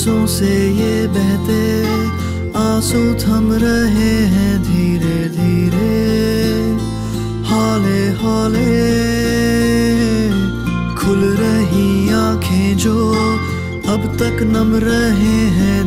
होशों से ये बहते आंसू थम रहे हैं धीरे धीरे हाले हौले खुल रही आंखें जो अब तक नम रहे हैं